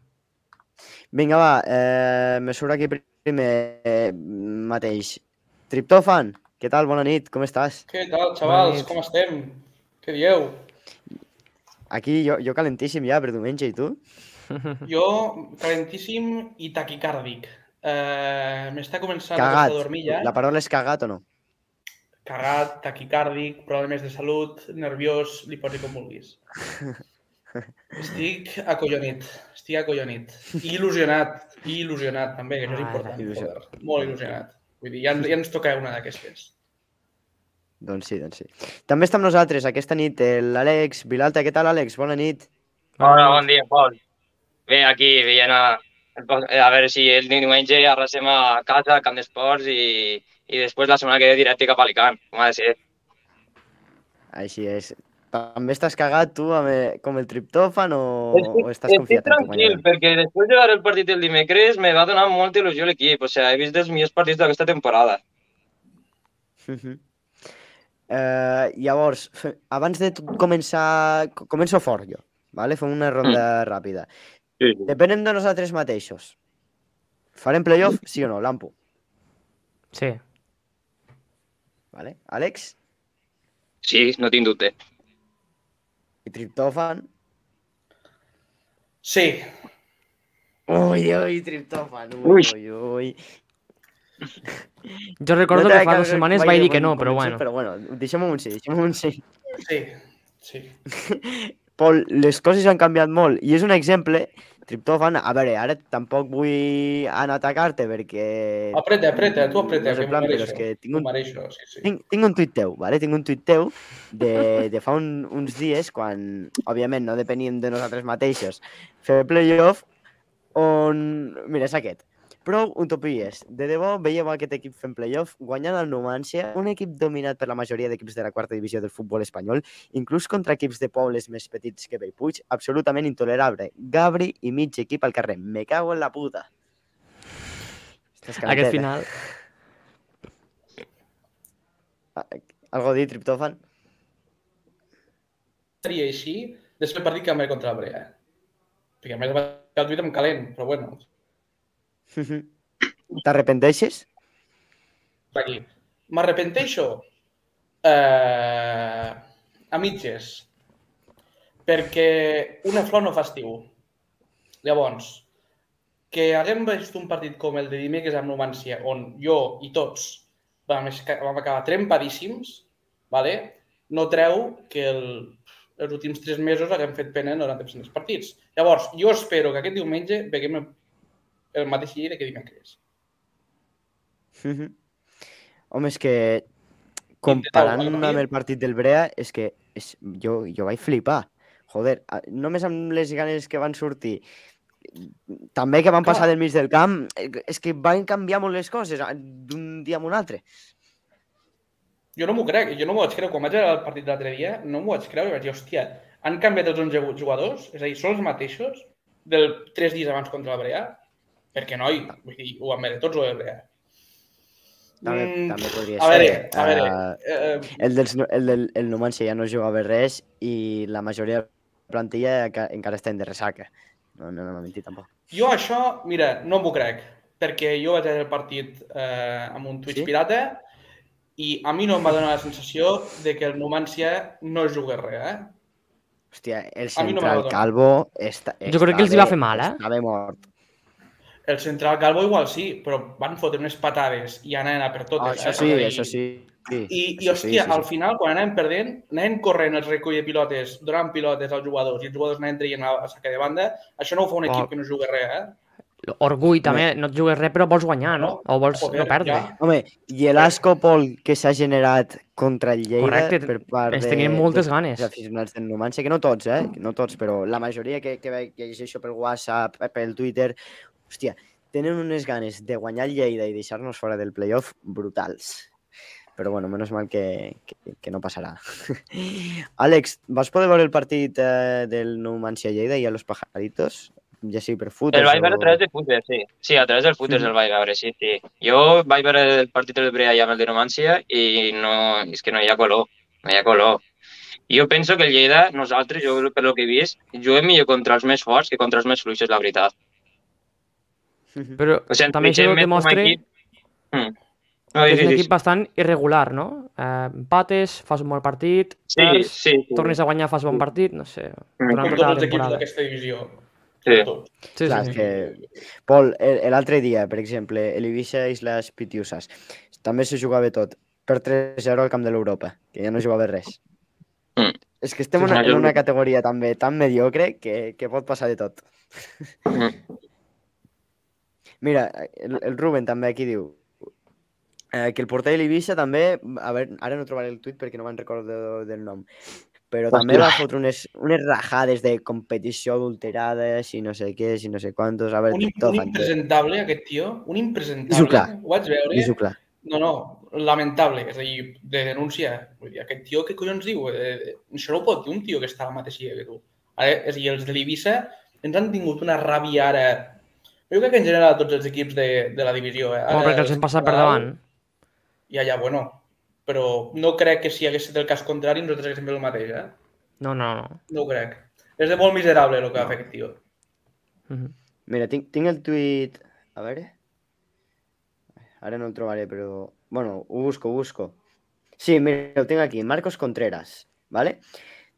Vinga, va, eh, me surt aquí primer eh, mateix. Triptofan, què tal? Bona nit, com estàs? Què tal, xavals? Com estem? Què dieu? Aquí jo, jo calentíssim ja per diumenge, i tu? Jo calentíssim i taquicàrdic. Eh, M'està començant cagat. a dormir ja. La paraula és cagat o no? Cagat, taquicàrdic, problemes de salut, nerviós, li pots dir com vulguis. Estic acollonit, estic acollonit. I il·lusionat, i il·lusionat també, que això és ah, important. Il·lusionat. Poder. Molt il·lusionat. Vull dir, ja, ja ens toca una d'aquestes. Doncs sí, doncs sí. També està amb nosaltres aquesta nit l'Àlex Vilalta. Què tal, Àlex? Bona nit. Hola, bon dia, Pol. Bé, aquí veient Eh, a veure si el diumenge arrasem a casa, al camp d'esports i, i després la setmana que ve directe cap a Alicant, com ha de ser. Així és. També estàs cagat tu amb, com el triptòfan o, estic, o estàs confiat? Estic tranquil, perquè després de veure el partit del dimecres me va donar molta il·lusió l'equip. O sigui, he vist els millors partits d'aquesta temporada. Uh eh, -huh. Uh, llavors, abans de començar... Començo fort, jo. Vale? Fem una ronda mm. ràpida. Sí. de los nosaltres mateixos. en playoff, sí o no, Lampo? Sí. Vale. ¿Alex? Sí, no te indute ¿Y Triptofan? Sí. Uy, uy, Triptofan. Uy, uy, yo. Yo recordo que fa dues setmanes vaig que no, pero bueno. Pero bueno, deixem un sí, deixem un sí. Sí, sí. Pol, les coses han canviat molt i és un exemple Triptofan, a veure, ara tampoc vull anar a atacar-te perquè... Apreta, apreta, tu apreta, no sé plan, que, que tinc un... mereixo, sí, sí. Tinc, tinc un tuit teu, vale? tinc un tuit teu de, de fa un, uns dies, quan, òbviament, no depenim de nosaltres mateixos, fer playoff, on... Mira, és aquest. Prou utopies. De debò, veiem aquest equip fent playoff, guanyant el Numància, un equip dominat per la majoria d'equips de la quarta divisió del futbol espanyol, inclús contra equips de pobles més petits que Bellpuig, absolutament intolerable. Gabri i mig equip al carrer. Me cago en la puta. Aquest final... Algo a dir, Triptofan? Seria així, després per dir que vam contra la Brea. Perquè a més va el Twitter en calent, però bueno, T'arrepenteixes? Aquí. M'arrepenteixo eh, a mitges, perquè una flor no fa estiu. Llavors, que haguem vist un partit com el de dimecres amb Numància, on jo i tots vam, vam acabar trempadíssims, vale? no treu que el, els últims tres mesos haguem fet pena en 90% dels partits. Llavors, jo espero que aquest diumenge veguem el mateix llibre que dimecres. Home, és que comparant amb el partit del Brea, és que és, jo, jo vaig flipar. Joder, només amb les ganes que van sortir també que van Clar. passar del mig del camp, és que van canviar molt les coses d'un dia a un altre. Jo no m'ho crec, jo no m'ho vaig creure. Quan vaig veure el partit de l'altre dia, no m'ho vaig creure. Vaig dir, hòstia, han canviat els 11 jugadors, és a dir, són els mateixos del 3 dies abans contra la Brea, perquè, noi, vull dir, ho admet, tots ho hem de també, mm, també podria a ser. A veure, a eh, veure. Uh, el, dels, el del el Numancia ja no jugava bé res i la majoria de la plantilla encara estem de ressaca. No, no, no mentir tampoc. Jo això, mira, no m'ho crec, perquè jo vaig veure el partit eh, amb un Twitch sí? pirata i a mi no em va donar la sensació de que el Numancia no jugués res, eh? Hòstia, el central no Calvo està, està... Jo crec que els hi va fer mal, eh? Estava mort. El central Galbo igual sí, però van fotre unes patades i anaven a per totes. Ah, eh, això sí, eh? això sí. sí. I, i hòstia, sí, sí, al final, quan anàvem perdent, anàvem corrent els recull de pilotes, donant pilotes als jugadors, i els jugadors anàvem traient a saca de banda. Això no ho fa un equip oh. que no juga res, eh? Orgull també, no et jugues res però vols guanyar, no? O vols Joder, no perdre. Ja. Home, i l'ascopol que s'ha generat contra el Lleida Correcte, per part ens tenien de, moltes de, ganes. Els aficionats del Numancia, que no tots, eh? No tots, però la majoria que, que, que llegeixo pel WhatsApp, pel Twitter, hòstia, tenen unes ganes de guanyar Lleida i deixar-nos fora del playoff brutals. Però bueno, menys mal que, que, que no passarà. Àlex, vas poder veure el partit eh, del Numancia Lleida i a los pajaritos? Ja sigui per futbol. El vaig veure o... a través del futes, sí. Sí, a través del futes mm. el vaig veure, sí, sí. Jo vaig veure el partit del Brea i amb el de Numancia i no, és que no hi ha color, no hi ha color. Jo penso que el Lleida, nosaltres, jo per lo que he vist, juguem millor contra els més forts que contra els més fluixos, la veritat. Però o sigui, també això demostra hm. mm. Ah, no, és un equip bastant irregular, no? Eh, empates, fas un bon partit, sí, sí, tornes a guanyar, fas bon partit, no sé. Mm. Com tots els tota equips d'aquesta divisió. Sí. Sí, sí, sí. Que... Pol, l'altre dia, per exemple, l'Ibiza i les Pitiusas, també se jugava tot per 3-0 al camp de l'Europa, que ja no jugava res. Mm. És que estem una, en una categoria també tan mediocre que, que pot passar de tot. Mm. Mira, el, el Ruben també aquí diu eh, que el porter de l'Ibiza també, a veure, ara no trobaré el tuit perquè no me'n recordo del nom, però també va fotre unes, unes rajades de competició adulterada, si no sé què, si no sé quantos... A veure, un, tot un impresentable, aquest tio, un impresentable. clar. Ho vaig veure. Dijo clar. No, no, lamentable, és a dir, de denúncia. Vull dir, aquest tio què collons diu? Eh, eh això no pot dir un tio que està a la mateixa que tu. Ara, és a dir, els de l'Ibiza ens han tingut una ràbia ara Yo creo que en general a tots els equips de, de la división. Eh? Ara, Home, perquè els hem passat per bueno. Pero no crees que si que ser el cas contrari nosaltres haguéssim fet el mateix, eh? No, no, no. No ho És de molt miserable lo que ha fet mhm. Mira, tinc, el tweet A ver... Ahora no lo trobaré, pero... Bueno, busco, busco. Sí, mira, lo tengo aquí. Marcos Contreras, ¿vale? vale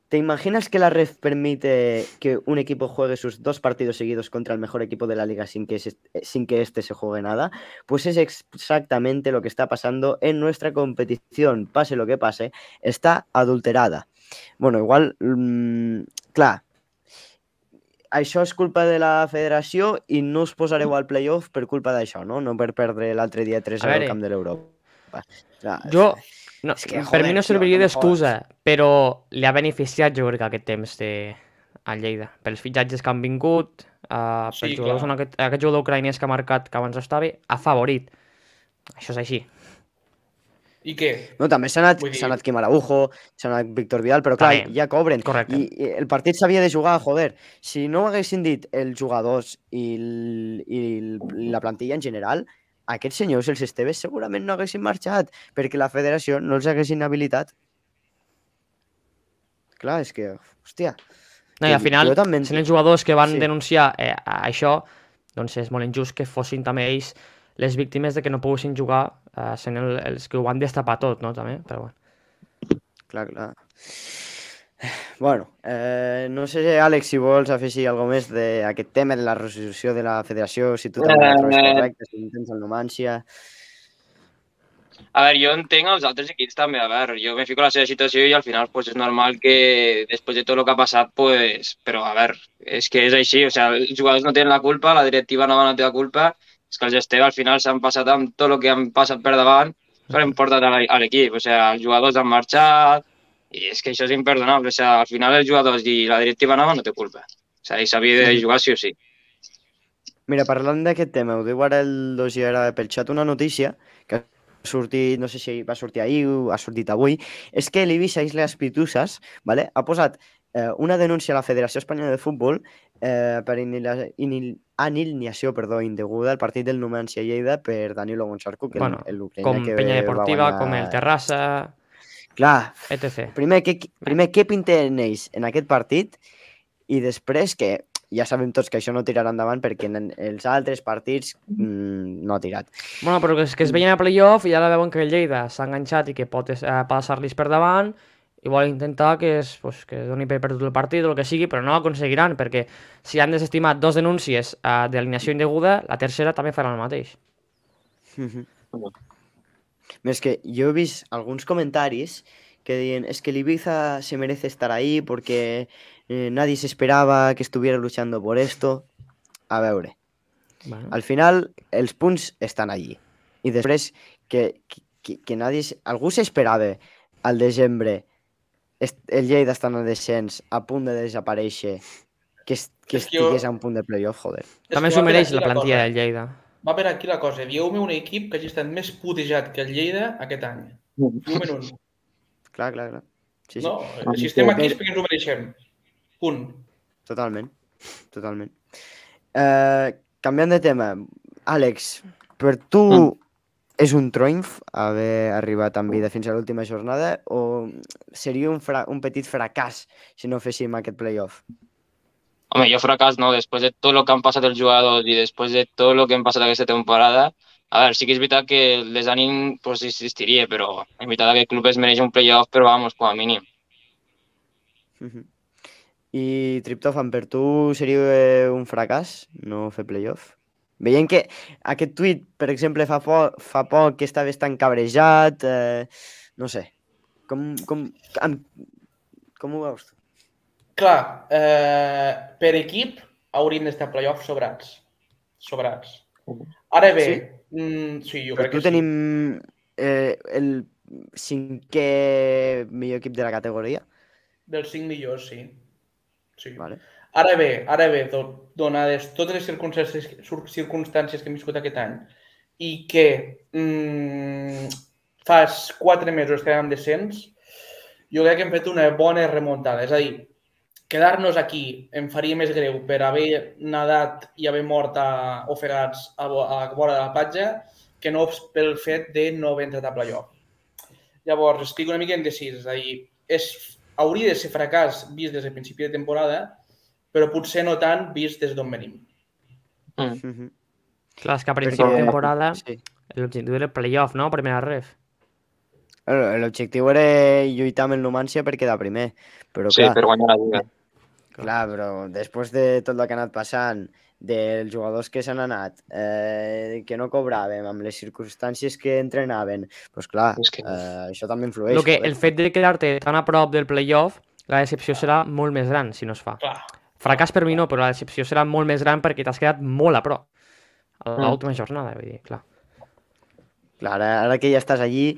¿Te imaginas que la red permite que un equipo juegue sus dos partidos seguidos contra el mejor equipo de la liga sin que, eh, sin que este se juegue nada? Pues es exactamente lo que está pasando en nuestra competición. Pase lo que pase, está adulterada. Bueno, igual, mm, claro. Eso es culpa de la federación y no os posareu al playoff por culpa de eso, no? No perder perder el día 3 al camp de europa Yo... No, es que, joder, per mi no serviria d'excusa, però li ha beneficiat, jo crec, aquest temps de... a Lleida. Pels fitxatges que han vingut, uh, sí, pels jugadors, clar. aquest, aquest jugador ucraïnès que ha marcat que abans estava, favorit. Això és així. I què? No, també s'ha anat, dir... anat Quim Araujo, s'ha anat Víctor Vidal, però clar, també. ja cobren. Correcte. I, I el partit s'havia de jugar, joder. Si no ho haguessin dit els jugadors i, l, i l, la plantilla en general, aquests senyors, els Esteves, segurament no haguessin marxat perquè la federació no els haguessin habilitat. Clar, és que, hòstia... No, i al final, també... sent els jugadors que van sí. denunciar eh, això, doncs és molt injust que fossin també ells les víctimes de que no poguessin jugar eh, sent el, els que ho van destapar tot, no? També, però bueno. Clar, clar. Bueno, eh, no sé, Àlex, si vols afegir alguna més d'aquest tema de la resolució de la federació, si tu també eh, trobes eh. correcte, si no tens el Numancia... A veure, jo entenc els altres equips també, a veure, jo me fico a la seva situació i al final pues, és normal que després de tot el que ha passat, pues, però a veure, és que és així, o sigui, els jugadors no tenen la culpa, la directiva no, no té la culpa, és que els Esteve al final s'han passat amb tot el que han passat per davant, però han a l'equip, o sigui, els jugadors han marxat, i és que això és imperdonable. O sigui, al final els jugadors i la directiva nova no té culpa. O sigui, s'havia de jugar sí o sí. Mira, parlant d'aquest tema, ho diu ara el ara pel xat, una notícia que ha sortit, no sé si va sortir ahir o ha sortit avui, és que l'Ibisa Isles Pituses vale, ha posat eh, una denúncia a la Federació Espanyola de Futbol eh, per anilniació perdó, indeguda al partit del Numancia Lleida per Danilo Gonçarco, que bueno, el, el com que Penya Deportiva, guanyar... com el Terrassa, Clar, etc. Primer, què, primer, què pinten ells en aquest partit i després que ja sabem tots que això no tirarà endavant perquè en els altres partits mmm, no ha tirat. Bueno, però és que es veien a playoff i ja la veuen que el Lleida s'ha enganxat i que pot eh, passar-los per davant i vol intentar que, es, pues, que doni per perdut el partit o el que sigui, però no aconseguiran perquè si han desestimat dos denúncies eh, d'alineació indeguda, la tercera també farà el mateix. Mm -hmm. es que yo he visto algunos comentarios que dicen es que el Ibiza se merece estar ahí porque eh, nadie se esperaba que estuviera luchando por esto. A ver, al final el punts están allí. Y después que, que, que nadie, se esperaba al desembre el Lleida en el descens, a punto de desaparecer. que, es, que estigués a un punt de playoff, joder. también s'ho la plantilla del Lleida. va per aquí la cosa. Dieu-me un equip que hagi estat més putejat que el Lleida aquest any. dieu un. Clar, clar, clar. Sí, sí. No, si estem aquí és perquè ens ho mereixem. Punt. Totalment. Totalment. Uh, canviant de tema, Àlex, per tu mm. és un tronf haver arribat amb vida fins a l'última jornada o seria un, fra un petit fracàs si no féssim aquest playoff? off Home, jo fracàs no, després de tot el que han passat els jugadors i després de tot el que hem passat aquesta temporada, a veure, sí que és veritat que el desànim pues, existiria, però és veritat que el club es mereix un playoff, però vamos, com a mínim. Mhm. I Triptofan, per tu seria eh, un fracàs no fer playoff? Veiem que aquest tuit, per exemple, fa, po fa poc que estaves tan cabrejat, eh, no sé, com, com, amb, com ho veus tu? Clar, eh, per equip haurien d'estar a playoff sobrats. Sobrats. Ara bé, sí, mm, sí jo Però crec que sí. tenim eh, el cinquè millor equip de la categoria? Dels cinc millors, sí. sí. Vale. Ara bé, ara bé, donades totes les circumstàncies, circumstàncies que hem viscut aquest any i que mm, fas quatre mesos que érem descents, jo crec que hem fet una bona remuntada. És a dir, quedar-nos aquí em faria més greu per haver nedat i haver mort a, ofegats a, a vora de la platja que no pel fet de no haver entrat a playoff. Llavors, estic una mica indecis. és a dir, és, hauria de ser fracàs vist des del principi de temporada, però potser no tant vist des d'on venim. Mm. Mm -hmm. Clar, és que a principi Perquè... de temporada sí. l'objectiu era el playoff, no? Primera ref. L'objectiu era lluitar amb el Numancia per quedar primer. Però, clar, per guanyar la Lliga. Clar. Clar, però després de tot el que ha anat passant, dels jugadors que s'han anat, eh, que no cobraven, amb les circumstàncies que entrenaven, doncs pues clar, és que... eh, això també influeix. Lo que, el fet de quedar-te tan a prop del playoff, la decepció serà molt més gran si no es fa. Clar. Fracàs per mi no, però la decepció serà molt més gran perquè t'has quedat molt a prop. A mm. l'última jornada, vull dir, clar. Clar, ara, ara que ja estàs allí,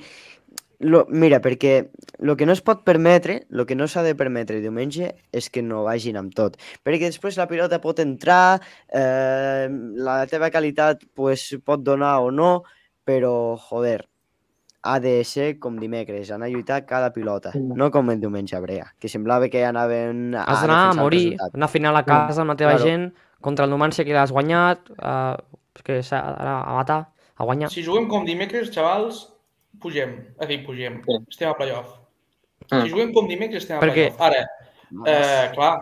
lo, mira, perquè el que no es pot permetre, el que no s'ha de permetre diumenge és que no vagin amb tot. Perquè després la pilota pot entrar, eh, la teva qualitat pues, pot donar o no, però, joder, ha de ser com dimecres, anar a lluitar cada pilota, no com el diumenge a Brea, que semblava que anaven... A Has d'anar a morir, anar a final a casa amb la teva claro. gent, contra el Numancia que l'has guanyat, eh, que s'ha a matar, a guanyar. Si juguem com dimecres, xavals, pugem. dir, pugem. Sí. Estem a playoff. Ah. Si juguem com dimecres, estem a Perquè... playoff. Ara, eh, clar,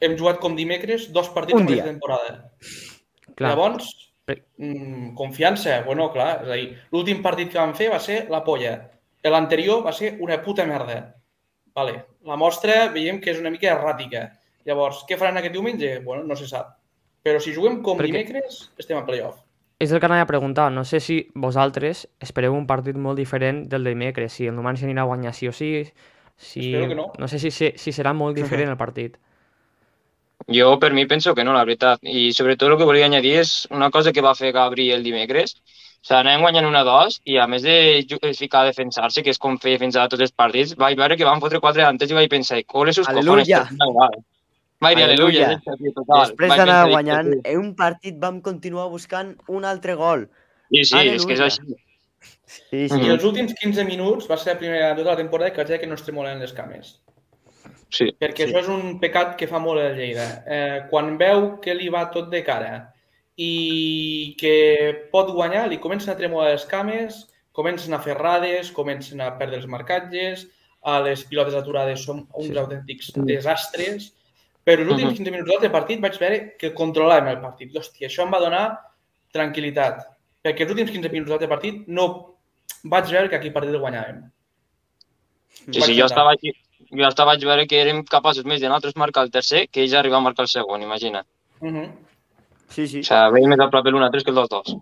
hem jugat com dimecres dos partits en aquesta temporada. Clar. Llavors, mm, confiança. Bueno, clar, és a dir, l'últim partit que vam fer va ser la polla. L'anterior va ser una puta merda. Vale. La mostra veiem que és una mica erràtica. Llavors, què faran aquest diumenge? Bueno, no se sap. Però si juguem com Perquè... dimecres, estem a playoff és el que anava a preguntar. No sé si vosaltres espereu un partit molt diferent del de dimecres, si el Numancia anirà a guanyar sí o sí, si... no. no sé si, si, si serà molt diferent el partit. Jo, per mi, penso que no, la veritat. I sobretot el que volia añadir és una cosa que va fer Gabri el dimecres. O sigui, anàvem guanyant una 2 i a més de eh, ficar a defensar-se, que és com feia fins ara tots els partits, vaig veure que van fotre quatre antes i vaig pensar, col·les les sus cojones? Mairi, aleluia. Després d'anar guanyant, en un partit vam continuar buscant un altre gol. Sí, sí, aleluia. és que és així. Sí, sí. I els últims 15 minuts va ser la primera de tota la temporada que ja que no es tremolen les cames. Sí. Perquè sí. això és un pecat que fa molt el Lleida. Eh, quan veu que li va tot de cara i que pot guanyar, li comencen a tremolar les cames, comencen a fer rades, comencen a perdre els marcatges, a les pilotes aturades són uns sí. autèntics desastres però els últims uh -huh. 15 minuts del partit vaig veure que controlàvem el partit. Hòstia, això em va donar tranquil·litat. Perquè els últims 15 minuts del partit no vaig veure que aquí partit el guanyàvem. Sí, sí, jo estava aquí, jo estava vaig veure que érem capaços més de nosaltres marcar el tercer que ells arribar a marcar el segon, imagina. Uh -huh. Sí, sí. O sigui, veiem més a prop l'1 a 3 que el 2 2.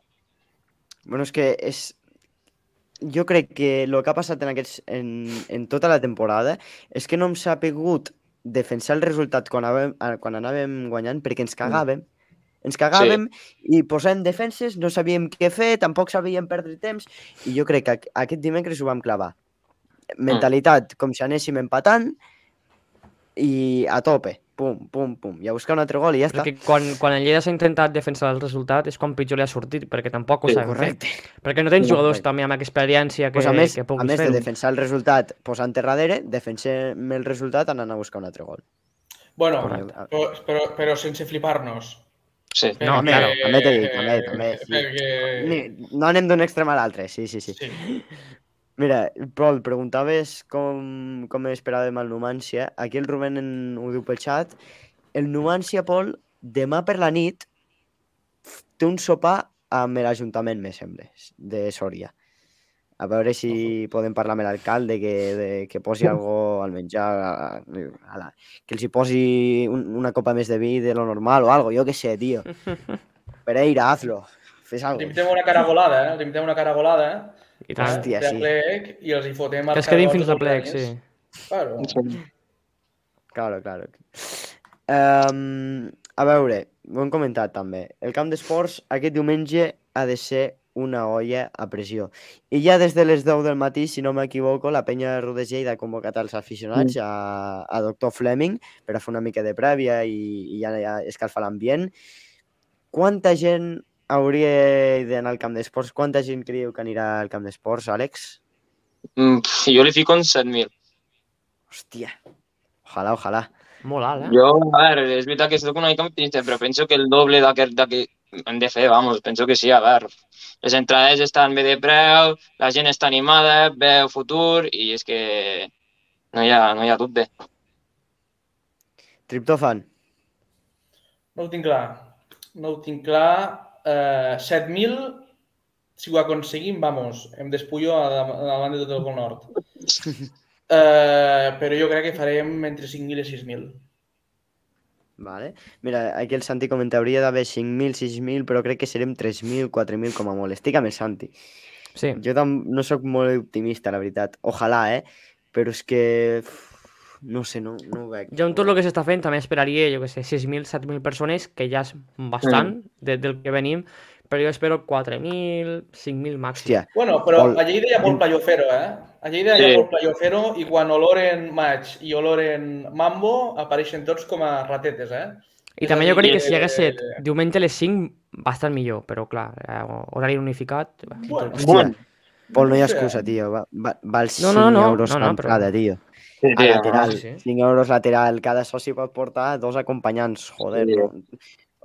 Bueno, és que és... Jo crec que el que ha passat en, aquests, en, en tota la temporada és que no hem sapigut defensar el resultat quan anàvem, eh, quan anàvem guanyant perquè ens mm. cagàvem. Ens cagàvem sí. i posem defenses, no sabíem què fer, tampoc sabíem perdre temps i jo crec que aquest dimecres ho vam clavar. Mm. Mentalitat, com si anéssim empatant i a tope pum, pum, pum, i a buscar un altre gol i ja perquè està. Perquè quan, quan el Lleida s'ha intentat defensar el resultat és quan pitjor li ha sortit, perquè tampoc ho sí, correcte. fer. Perquè no tens jugadors correcte. també amb experiència que, pues a més, que puguis fer. A més fer de defensar el resultat posant-te darrere, defensem el resultat anant a buscar un altre gol. Bueno, però, però, però sense flipar-nos. Sí. Perquè... No, claro, també t'he dit, també, també. Sí. Perquè... No anem d'un extrem a l'altre, sí, sí, sí. sí. Mira, però el preguntaves com, com esperàvem el Numància. Aquí el Rubén en, ho diu pel xat. El Numància, Pol, demà per la nit té un sopar amb l'Ajuntament, me sembla, de Sòria. A veure si podem parlar amb l'alcalde que, de, que posi algo al menjar, a, a la, que els hi posi un, una copa més de vi de lo normal o algo, jo que sé, tio. Pereira, hazlo. Fes algo. Limitem una cara volada, eh? Limitem una cara volada, eh? I tant. Hòstia, sí. Plec, I els hi fotem... Que es quedin fins a plec, sí. Claro. Claro, claro. Um, a veure, ho hem comentat també. El camp d'esports aquest diumenge ha de ser una olla a pressió. I ja des de les 10 del matí, si no m'equivoco, la penya de Rodes Lleida ha convocat els aficionats mm. a, a Dr. Fleming per a fer una mica de prèvia i, i ja, ja escalfar l'ambient. Quanta gent hauria d'anar al camp d'esports. Quanta gent creieu que anirà al camp d'esports, Àlex? Mm, jo li fico uns 7.000. Hòstia, ojalà, ojalà. Molt alt, eh? Jo, a veure, és veritat que soc una mica optimista, però penso que el doble d'aquest hem de fer, vamos, penso que sí, a veure. Les entrades estan bé de preu, la gent està animada, veu futur i és que no hi ha, no hi ha dubte. Triptofan. No ho tinc clar. No ho tinc clar, eh, 7.000, si ho aconseguim, vamos, em despullo davant de tot el Nord. Eh, però jo crec que farem entre 5.000 i 6.000. Vale. Mira, aquí el Santi comenta, hauria d'haver 5.000, 6.000, però crec que serem 3.000, 4.000 com a molt. Estic amb el Santi. Sí. Jo no sóc molt optimista, la veritat. Ojalà, eh? Però és que... Uf, no sé, no, no ho veig. Jo amb tot el que s'està fent també esperaria, jo que sé, 6.000, 7.000 persones, que ja és bastant mm. de, del que venim, però jo espero 4.000, 5.000 màxim. Hòstia. Bueno, però a Lleida hi ha molt playofero, eh? A Lleida hi ha molt playofero i quan oloren maig i oloren mambo apareixen tots com a ratetes, eh? I és també jo crec que si hi hagués set diumenge a les 5, bastant millor, però clar, eh, horari unificat... Bueno, Hòstia, bueno. Pol, no hi ha excusa, tio. Va, va, els 5 no, no, no, euros no, no, però... cada, tio sí, lateral. Sí. 5 euros lateral. Cada soci pot portar dos acompanyants, joder. Sí. No.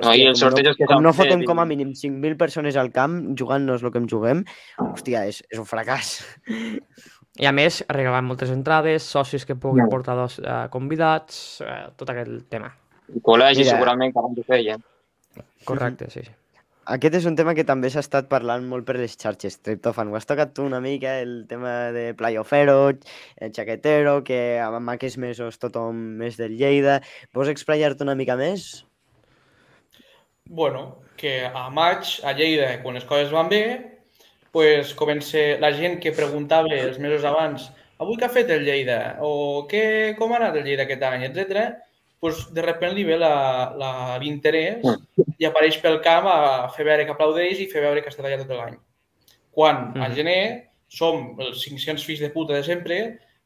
Hòstia, no, i els sortejos no, que no fotem com a mínim 5.000 persones al camp jugant-nos el que em juguem, hòstia, és, és un fracàs. I a més, regalant moltes entrades, socis que puguin no. portar dos eh, convidats, eh, tot aquest tema. I col·legi Mira, segurament que abans ho feien. Correcte, sí. sí. Aquest és un tema que també s'ha estat parlant molt per les xarxes, Triptofan. Ho has tocat tu una mica, el tema de Playofero, el eh, Chaquetero, que amb aquests mesos tothom més del Lleida. Vols explayar-te una mica més? Bueno, que a maig, a Lleida, quan les coses van bé, pues, comença la gent que preguntava els mesos abans avui què ha fet el Lleida? O què, com ha anat el Lleida aquest any? etc. Pues, de sobte li ve l'interès ah i apareix pel camp a fer veure que aplaudeix i fer veure que està allà tot l'any. Quan mm -hmm. al mhm. gener som els 500 fills de puta de sempre,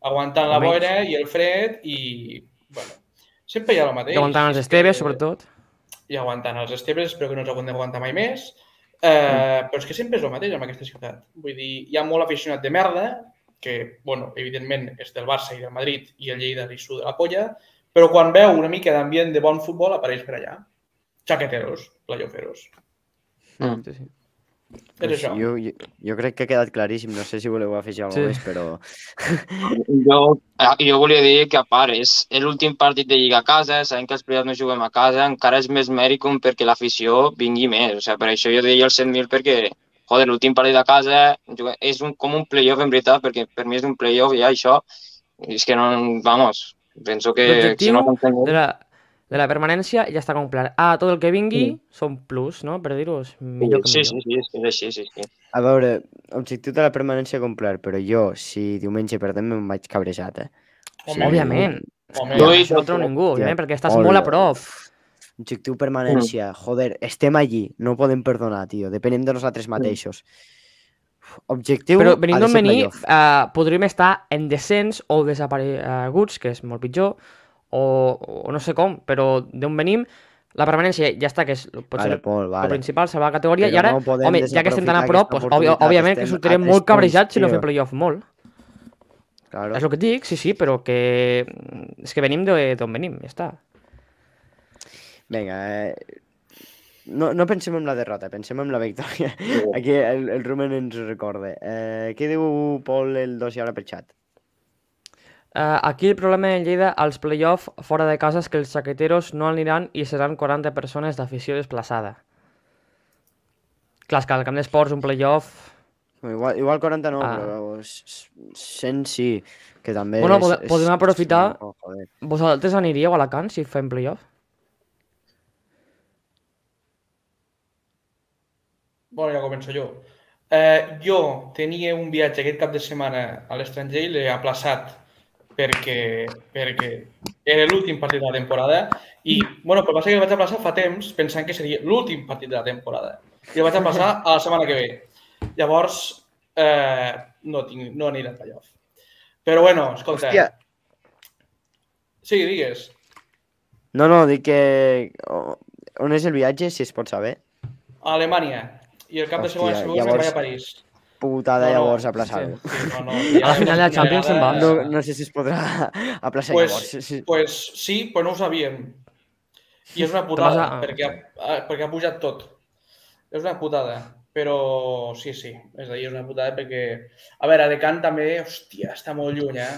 aguantant la boira i el fred i... Bueno, sempre hi ha el mateix. I aguantant els estebes, sobretot. I aguantant els estebes, espero que no els haguem d'aguantar mai més. Eh, mm. Però és que sempre és el mateix amb aquesta ciutat. Vull dir, hi ha molt aficionat de merda, que, bueno, evidentment és del Barça i del Madrid i el Lleida li suda la polla, però quan veu una mica d'ambient de bon futbol apareix per allà xaqueteros, playoferos. Mm. Sí, sí. És pues això. Jo, jo, jo crec que ha quedat claríssim. No sé si voleu afegir alguna cosa sí. més, però... Jo, eh, jo volia dir que, a part, és, és l'últim partit de Lliga a casa, sabem que els privats no juguem a casa, encara és més mèricum perquè l'afició vingui més. O sigui, per això jo deia els 100.000 perquè, joder, l'últim partit de casa és un, com un playoff, en veritat, perquè per mi és un playoff ja, això. És que no... Vamos, penso que... L'objectiu si no de, la, de la permanència ja està complert. Ah, tot el que vingui sí. són plus, no? Per dir-ho, és millor sí, que millor. Sí, sí, sí, sí, sí, sí. A veure, objectiu de la permanència complert, però jo, si diumenge perdem, me'n vaig cabrejat, eh? Home, sí. Òbviament. Home. No, no treu ningú, òbviament, perquè estàs Hola. molt a prop. Objectiu permanència. Mm. Joder, estem allí. No podem perdonar, tio. Depenem de nosaltres mm. mateixos. Mm. Objectiu... Però venint d'on venir, uh, podríem estar en descens o desapareguts, que és molt pitjor, o, o no sé com, però d'on venim, la permanència ja està, que és pot vale, Pol, vale. el principal, salvar la categoria, però i ara, no home, ja que estem tan a prop, pues, doncs, òbviament que sortirem molt cabrejats si no fem playoff molt. Claro. És el que et dic, sí, sí, però que... És que venim d'on venim, ja està. Vinga, eh... No, no pensem en la derrota, pensem en la victòria. Oh. Aquí el, el Rumen ens recorda. Eh, què diu Pol el dos i ara per xat? Eh, aquí el problema de Lleida als play-off fora de casa és que els saqueteros no aniran i seran 40 persones d'afició desplaçada. Clar, que al camp d'esports un play-off... Igual, igual 40 no, uh, però 100 sí, que també bueno, és... Bueno, podem aprofitar... És... Oh, Vosaltres aniríeu a Alacant si fem play-off? Bueno, ja començo jo. Eh, jo tenia un viatge aquest cap de setmana a l'estranger i l'he aplaçat perquè, perquè era l'últim partit de la temporada i, bueno, però passa que el vaig aplaçar fa temps pensant que seria l'últim partit de la temporada i el vaig aplaçar a la setmana que ve. Llavors, eh, no, tinc, no aniré al playoff. Però, bueno, escolta... Hòstia. Sí, digues. No, no, dic que... On és el viatge, si es pot saber? A Alemanya. I el cap Hòstia, de setmana segur llavors... vaig a París putada no, llavors no, aplaçar-ho. Sí, sí, no, no, a la final de la Champions se'n va. Eh, no, no sé si es podrà aplaçar pues, llavors. Sí. Pues sí, però no ho sabíem. I és una putada, a... perquè, ha, perquè ha pujat tot. És una putada, però sí, sí. És a dir, és una putada perquè... A veure, de Can també, hòstia, està molt lluny, eh?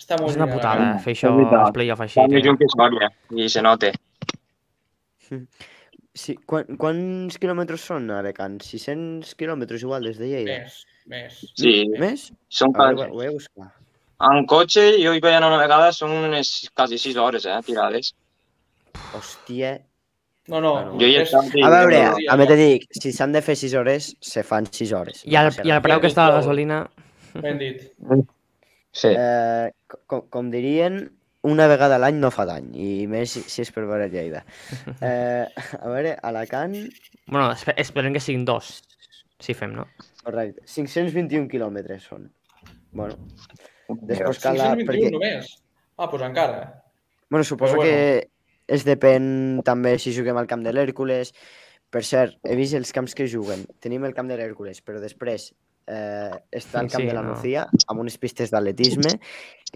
Està molt és una putada, eh? fer això, els play-off així. Està més lluny que Sòria, i se note. Sí. Sí, quan, quants quilòmetres són a Can? 600 quilòmetres igual des de Lleida? Més, més. Sí. Més? Són a veure, ho he buscat. En cotxe, jo hi veia una vegada, són unes quasi 6 hores, eh, tirades. Hòstia. No, no. Bueno, jo hi és... A veure, a mi te dic, si s'han de fer 6 hores, se fan 6 hores. I el, i el preu que està la gasolina... Ben dit. Sí. Eh, com, com dirien, una vegada a l'any no fa dany, i més si, si és per veure Lleida. Eh, a veure, Alacant... Bueno, esper esperem que siguin dos, si fem, no? Correcte. 521 quilòmetres són. Bueno, després cal... 521 perquè... només? Ah, doncs pues encara. Eh? Bueno, suposo bueno. que es depèn també si juguem al camp de l'Hèrcules. Per cert, he vist els camps que juguen. Tenim el camp de l'Hèrcules, però després eh, està al Camp de la no. Nucía, amb unes pistes d'atletisme.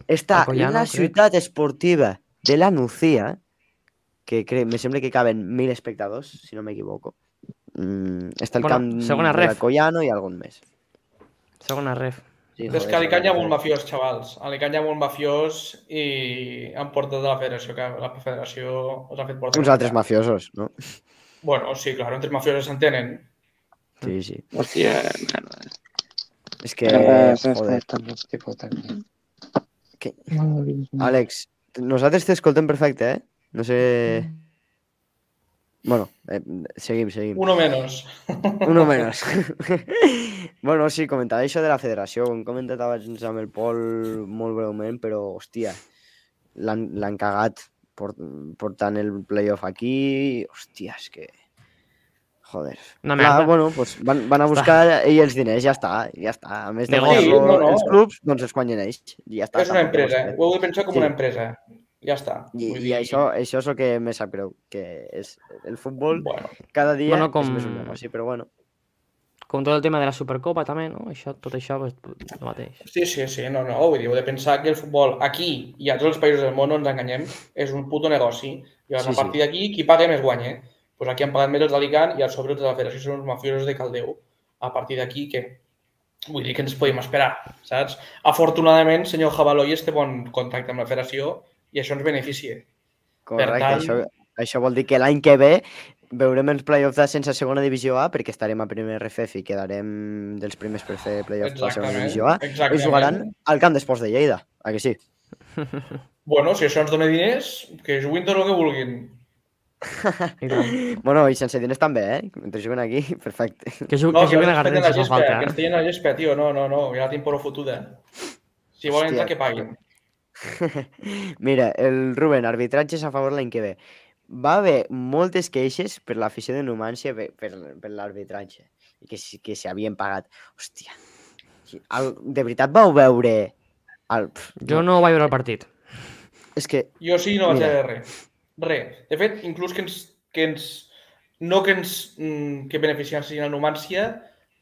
Està en la ciutat crec. esportiva de la Nucía, que crec, me sembla que caben mil espectadors, si no m'equivoco. Mm, està el bueno, camp de ref. de Collano i algun més. Segona ref. Sí, joder, és que Alicant hi ha molt mafiós, xavals. A Alicant hi ha molt mafiós i han portat de la federació, que la federació els ha fet portar. Uns altres mafiosos, no? Bueno, sí, claro, entre mafiosos s'entenen. Sí, sí. Hòstia, merda. Es que. Alex, Àlex, nosaltres t'escoltem perfecte, eh? No sé... Bueno, eh, seguim, seguim. Uno menos. Uno menos. bueno, sí, comentava això de la federació. Ho hem comentat abans amb el Pol molt breument, però, hòstia, l'han cagat portant el playoff aquí. Hòstia, és que... Joder. Una ah, merda. bueno, pues van, van a buscar ell els diners, ja està, ja està. A més de guanyar no, no. els clubs, doncs els guanyen ells. Ja està, és una empresa, ho heu de pensar com sí. una empresa. Ja està. I, i això, això és el que més sap greu, que és el futbol bueno. cada dia bueno, com... és més un negoci, però bueno. Com tot el tema de la Supercopa també, no? Això, tot això és el mateix. Sí, sí, sí, no, no, vull dir, heu de pensar que el futbol aquí i a tots els països del món, no ens enganyem, és un puto negoci. I llavors, sí, a partir sí. d'aquí, qui paga més guanya. Eh? pues aquí han pagat més els d'Alicant i els sobres de la Federació són uns mafiosos de Caldeu. A partir d'aquí, què? Vull dir que ens podem esperar, saps? Afortunadament, senyor Javaloyes té bon contacte amb la Federació i això ens beneficia. Correcte, tant... això, això vol dir que l'any que ve veurem els playoffs de sense segona divisió A perquè estarem a primer RFF i quedarem dels primers per fer playoffs de segona divisió A i jugaran al camp d'esports de Lleida, a que sí? Bueno, si això ens dona diners, que juguin tot el que vulguin. bueno, i sense diners també, eh? Mentre juguen aquí, perfecte. Que, ju no, que juguin a Gardeners, no falta. Que ens eh? tenen la gespa, tio. No, no, no. Ja tinc por fotuda. Si volen Hòstia. entrar, que paguin. Mira, el Ruben, arbitratges a favor l'any que ve. Va haver moltes queixes per l'afició de Numància per, per, per l'arbitratge i que, que s'havien pagat. Hòstia, el, de veritat vau veure... El... Jo no vaig veure el partit. És que... Jo sí, no vaig veure res. Res. De fet, inclús que ens, que ens no que ens mm, que beneficiessin a Numància,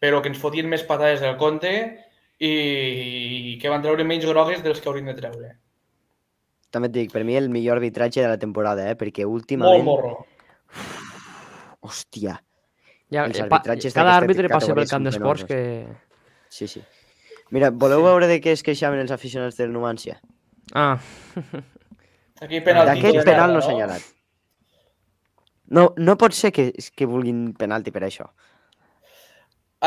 però que ens fotien més patades del compte i, i que van treure menys grogues dels que haurien de treure. També et dic, per mi el millor arbitratge de la temporada, eh? perquè últimament... Molt morro. Uf, hòstia. Ja, Els eh, arbitratges cada àrbitre passa pel camp d'esports que... Sí, sí. Mira, voleu sí. veure de què es queixaven els aficionats del Numància? Ah. Penalti, Aquest penal no assenyalat. No, no pot ser que, que vulguin penalti per això.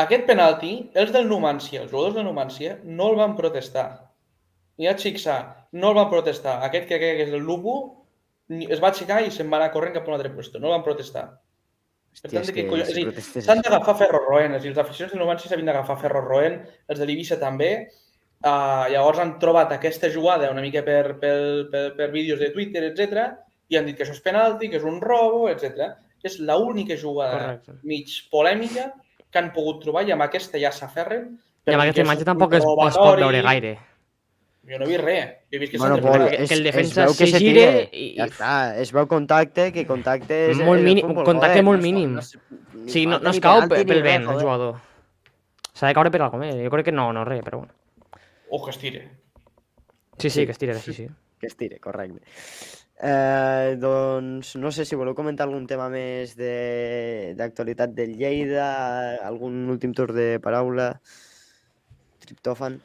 Aquest penalti, els del Numancia, els jugadors del Numancia, no el van protestar. I a Xixà, no el van protestar. Aquest que crec que és el Lupo es va aixecar i se'n va anar corrent cap a un altre lloc. No el van protestar. que, s'han d'agafar ferro roent. Els aficionats del Numancia s'havien d'agafar ferro roent, els de l'Ibissa també, Uh, llavors han trobat aquesta jugada una mica per, per, per, per vídeos de Twitter, etc i han dit que això és penalti, que és un robo, etc. És l'única jugada Correcte. mig polèmica que han pogut trobar i amb aquesta ja s'aferren. I amb aquesta imatge tampoc es, es pot veure gaire. Jo no he vist res. Jo he vist que, bueno, Pol, que, que el defensa es que se gira i... Ja està, es veu contacte, que contacte... És molt mínim, futbol, contacte joder, molt mínim. No, no, sí, no, no es cau pel vent, el jugador. S'ha de caure per alguna cosa eh? Jo crec que no, no res, però bueno. O que estire. tire. Sí, sí, que estire, sí, sí. Que estire, correcte. Eh, doncs no sé si voleu comentar algun tema més d'actualitat de, del Lleida, algun últim torn de paraula, triptòfan.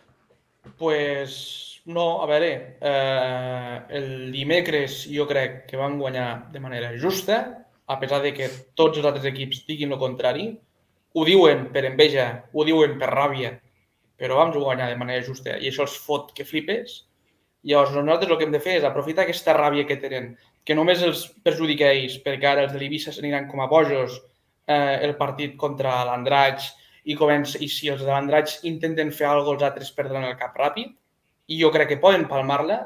Pues no, a veure, eh, el dimecres jo crec que van guanyar de manera justa, a pesar de que tots els altres equips diguin el contrari, ho diuen per enveja, ho diuen per ràbia, però vam guanyar de manera justa i això els fot que flipes. Llavors, nosaltres el que hem de fer és aprofitar aquesta ràbia que tenen, que només els perjudica ells, perquè ara els de l'Ibissa s'aniran com a bojos eh, el partit contra l'Andratx i, comença, i si els de l'Andratx intenten fer alguna cosa, els altres perdran el cap ràpid i jo crec que poden palmar-la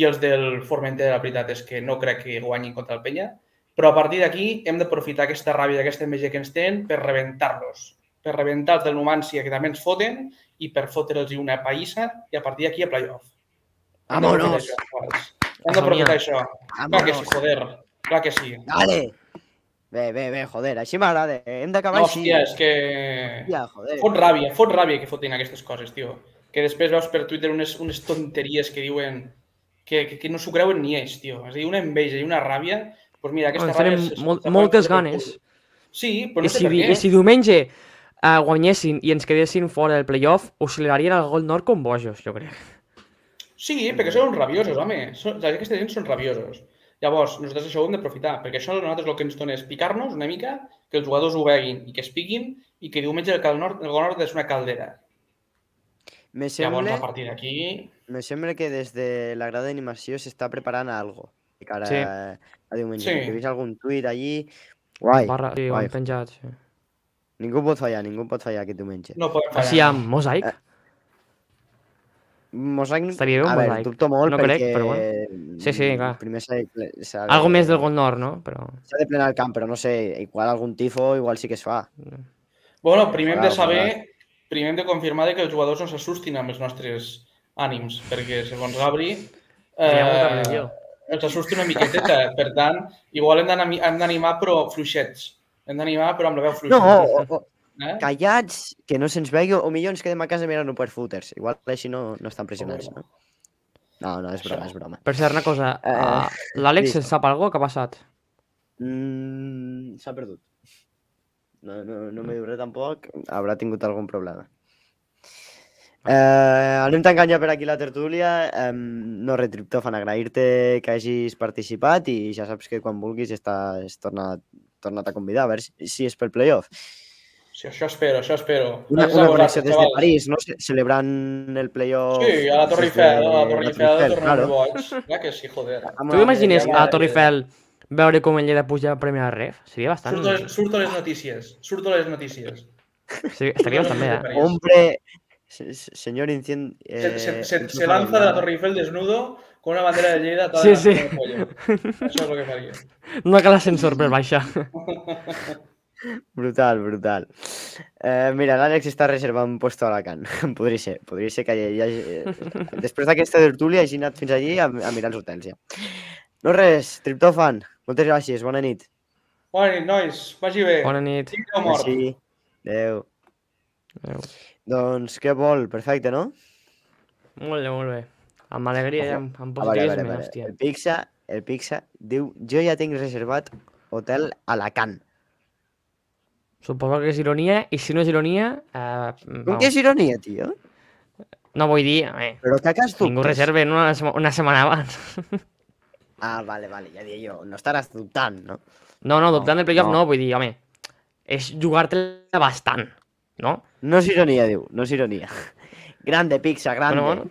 i els del Formentera, la veritat és que no crec que guanyin contra el Penya, però a partir d'aquí hem d'aprofitar aquesta ràbia, aquesta MG que ens tenen per rebentar-los per rebentar els del Numància, que també ens foten, i per fotre'ls una païssa, i a partir d'aquí a playoff. Vamonos! Hem d'aprofitar això. Clar que sí, joder. Clar que sí. Dale! Bé, bé, bé, joder, així m'agrada. Eh? Hem d'acabar no, així. Hòstia, és que... Hòstia, joder. Fot ràbia, fot ràbia que fotin aquestes coses, tio. Que després veus per Twitter unes, unes tonteries que diuen que, que, que no s'ho creuen ni ells, tio. És a dir, una enveja i una ràbia... Doncs pues mira, aquesta ràbia... És, molt, moltes ganes. Sí, però no sé si, per què. I eh? si diumenge eh, guanyessin i ens quedessin fora del playoff, celebrarien al gol nord com bojos, jo crec. Sí, perquè són rabiosos, home. Són, aquesta gent són rabiosos. Llavors, nosaltres això ho hem d'aprofitar, perquè això nosaltres el que ens dona és picar-nos una mica, que els jugadors ho veguin i que es piquin, i que diumenge el Cal Nord, el Nord és una caldera. Me sembla, Llavors, a partir d'aquí... Me sembla que des de la grada d'animació s'està preparant algo cara sí. a, a diumenge. Sí. He vist algun tuit allí... Guai. Barra, sí, guai. penjat, sí. Ningú pot fallar, ningú pot fallar aquest diumenge. No pot fallar. Així amb Mosaic? Eh, mosaic... Estaria bé un Mosaic. Veure, dubto molt no perquè... Crec, però bueno. Sí, sí, clar. Primer s'ha de... Algo més del Gol Nord, no? Però... S'ha de plenar el camp, però no sé, igual algun tifo, igual sí que es fa. Bueno, primer hem de saber... Primer hem de confirmar que els jugadors no s'assustin amb els nostres ànims, perquè segons Gabri... Eh, ens assusti una miqueteta, per tant, igual hem d'animar però fluixets hem d'animar, però amb la veu fluixa. No, o, o, eh? callats, que no se'ns vegui, o millor ens quedem a casa mirant-ho per footers. Igual així no, no estan pressionats, no? No, no, és broma, és broma. Per cert, una cosa, uh, l'Àlex sap alguna que ha passat? Mm, S'ha perdut. No, no, no m'he duré tampoc. Haurà tingut algun problema. Ah. Eh, anem tancant ja per aquí la tertúlia. Eh, no, Retriptòfan, agrair-te que hagis participat i ja saps que quan vulguis estàs tornat tornat a convidar, a ver si és pel playoff. Sí, això espero, yo espero. Una, una desde de París, no? Celebran el playoff... Sí, a la Torre Eiffel, a la Torre Eiffel, que sí, joder. Tu imagines a la Torre Eiffel veure com el ha de a primera Ref? Sería bastante... Surto las noticias, surto les noticias. Sí, estaria bastant eh? Hombre, señor incien... Eh, se, se, se, se lanza de la Torre Eiffel desnudo Con una bandera de Lleida toda sí, sí. Això és el que faria. No cala la per baixar. Brutal, brutal. Eh, mira, l'Àlex està reservant un posto a Alacant. Podria ser, podria ser que hi hagi... Eh, després d'aquesta tertúlia hagi anat fins allí a, a mirar els hotels, ja. No res, Triptofan, moltes gràcies, bona nit. Bona nit, nois, vagi bé. Bona nit. Sí, Adéu. adeu. Doncs què vol? Perfecte, no? Molt bé, molt bé. a alegria ja em, El pizza el pizza diu Yo ya tengo reservat hotel a Alacant. Supongo que es ironía Y si no es ironía ¿por eh, qué es ironía, tío? No voy día Eh, Però que tú Ningú pues- reserve una, una semana Ah, vale, vale, Ya diría yo No estarás dubtant, no? No, no, dubtant del playoff no. voy día dir, Es és Bastante no? No es ironía diu, no es ironía Grande, pizza grande.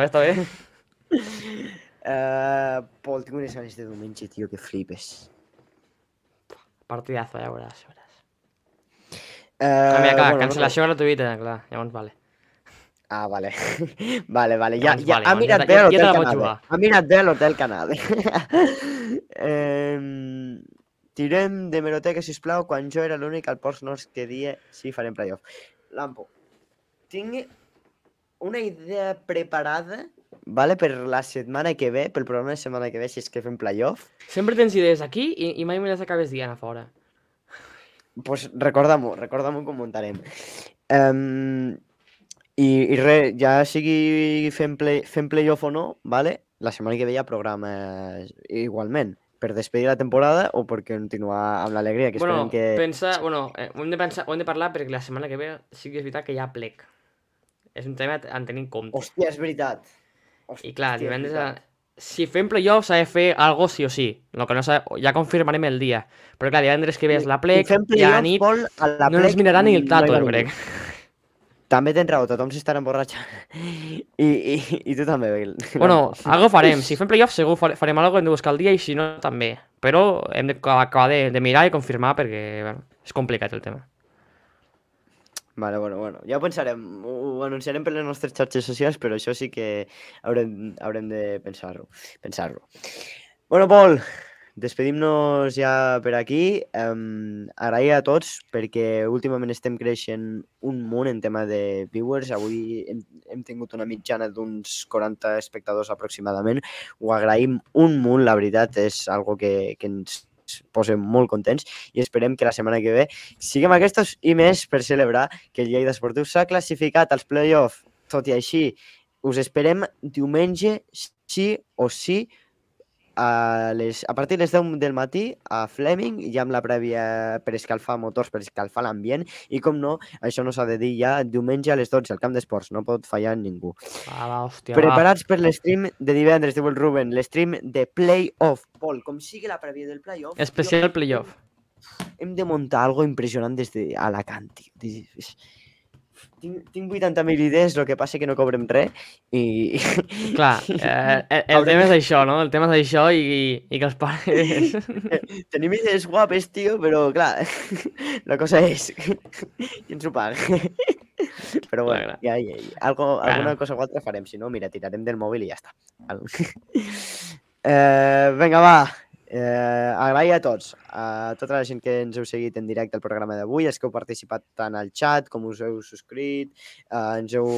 Esta vez, esta vez. Uh, Paul, tengo un examen de Domenche, tío, que flipes. Partidazo, ya verás, horas. Eh... ah, mira, clar, bueno, la no... claro, ya vamos, vale. Ah, vale. vale, vale. Ya, ya, a vale, eh. del hotel bé A ja, del hotel Ha eh, tirem de meroteca, sisplau, quan jo era l'únic al Ports Nords que dia si farem playoff. Lampo, tinc una idea preparada vale, per la setmana que ve, pel programa de setmana que ve, si és que fem playoff. Sempre tens idees aquí i, i mai me les acabes dient a fora. Doncs pues recorda-m'ho, recorda-m'ho com muntarem. Um, i, I re, ja sigui fent, play, fent playoff o no, vale? la setmana que ve hi ha programa igualment per despedir la temporada o per continuar amb l'alegria que bueno, esperem que... Pensa, bueno, eh, hem, de pensar, hem de parlar perquè la setmana que ve sí que és veritat que hi ha plec és un tema en tenir en compte. Hòstia, és veritat. Hòstia, I clar, divendres... A... Si fem playoffs s'ha de fer algo sí o sí. Lo que no ja confirmarem el dia. Però clar, divendres que ve és la plec, si ja a nit, Pol, a la no plec, ens mirarà ni el tato, no crec. També tens raó, tothom s'estarà emborratxant. I, i, I tu també, Bill. Bueno, algo farem. Si fem playoffs segur farem algo, hem de buscar el dia i si no, també. Però hem d'acabar de, de mirar i confirmar perquè bueno, és complicat el tema. Vale, bueno, bueno. Ja ho pensarem, ho anunciarem per les nostres xarxes socials, però això sí que haurem, haurem de pensar-ho. Pensar, -ho, bueno, Pol, despedim-nos ja per aquí. Um, agrair a tots perquè últimament estem creixent un munt en tema de viewers. Avui hem, hem tingut una mitjana d'uns 40 espectadors aproximadament. Ho agraïm un munt, la veritat, és algo que, que ens ens molt contents i esperem que la setmana que ve siguem aquests i més per celebrar que el Lleida Esportiu s'ha classificat als play-off. Tot i així, us esperem diumenge sí o sí a, les, a partir de les 10 del matí a Fleming, ja amb la prèvia per escalfar motors, per escalfar l'ambient i com no, això no s'ha de dir ja diumenge a les 12 al camp d'esports, no pot fallar ningú. Ah, hòstia, Preparats va. per l'estream de divendres, diu el Ruben, l'estream de Playoff. Pol, com sigui la prèvia del Playoff... Especial Playoff. Hem de muntar algo impressionant des d'Alacant, de tio tinc, tinc 80 mil idees, el que passa que no cobrem res i... Clar, eh, el, el tema és això, no? El tema és això i, i, i que els pares... Tenim idees guapes, tio, però clar, la cosa és... Qui ens ho paga. Però bueno, ja, ja, ja. Algo, bueno. alguna cosa o altra farem, si no, mira, tirarem del mòbil i ja està. Eh, vinga, va, Eh, agrair a tots, a tota la gent que ens heu seguit en directe al programa d'avui, els que heu participat tant al chat com us heu subscrit, eh, ens heu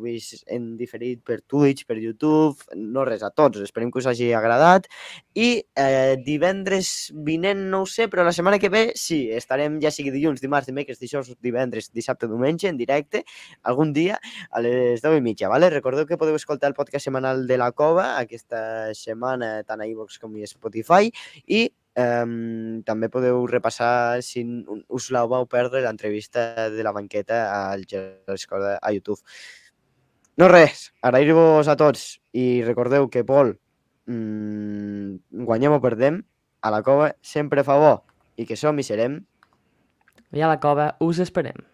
vist en diferit per Twitch, per YouTube, no res, a tots. Esperem que us hagi agradat. I eh, divendres vinent no ho sé, però la setmana que ve sí, estarem ja sigui dilluns, dimarts, dimecres, dijous, divendres, dissabte, diumenge, en directe, algun dia a les 10 i mitja. ¿vale? Recordeu que podeu escoltar el podcast setmanal de la Cova aquesta setmana tant a iVox com a Spotify i Um, també podeu repassar, si us la vau perdre, l'entrevista de la banqueta al Gerard a YouTube. No res, agrair-vos a tots i recordeu que, Pol, mmm, guanyem o perdem, a la cova sempre fa bo i que som i serem. I a la cova us esperem.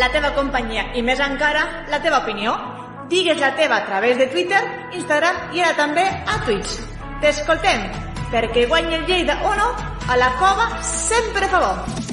la teva companyia i més encara la teva opinió. Digues la teva a través de Twitter, Instagram i ara també a Twitch. T'escoltem, perquè guanyi el Lleida o no, a la cova sempre a favor.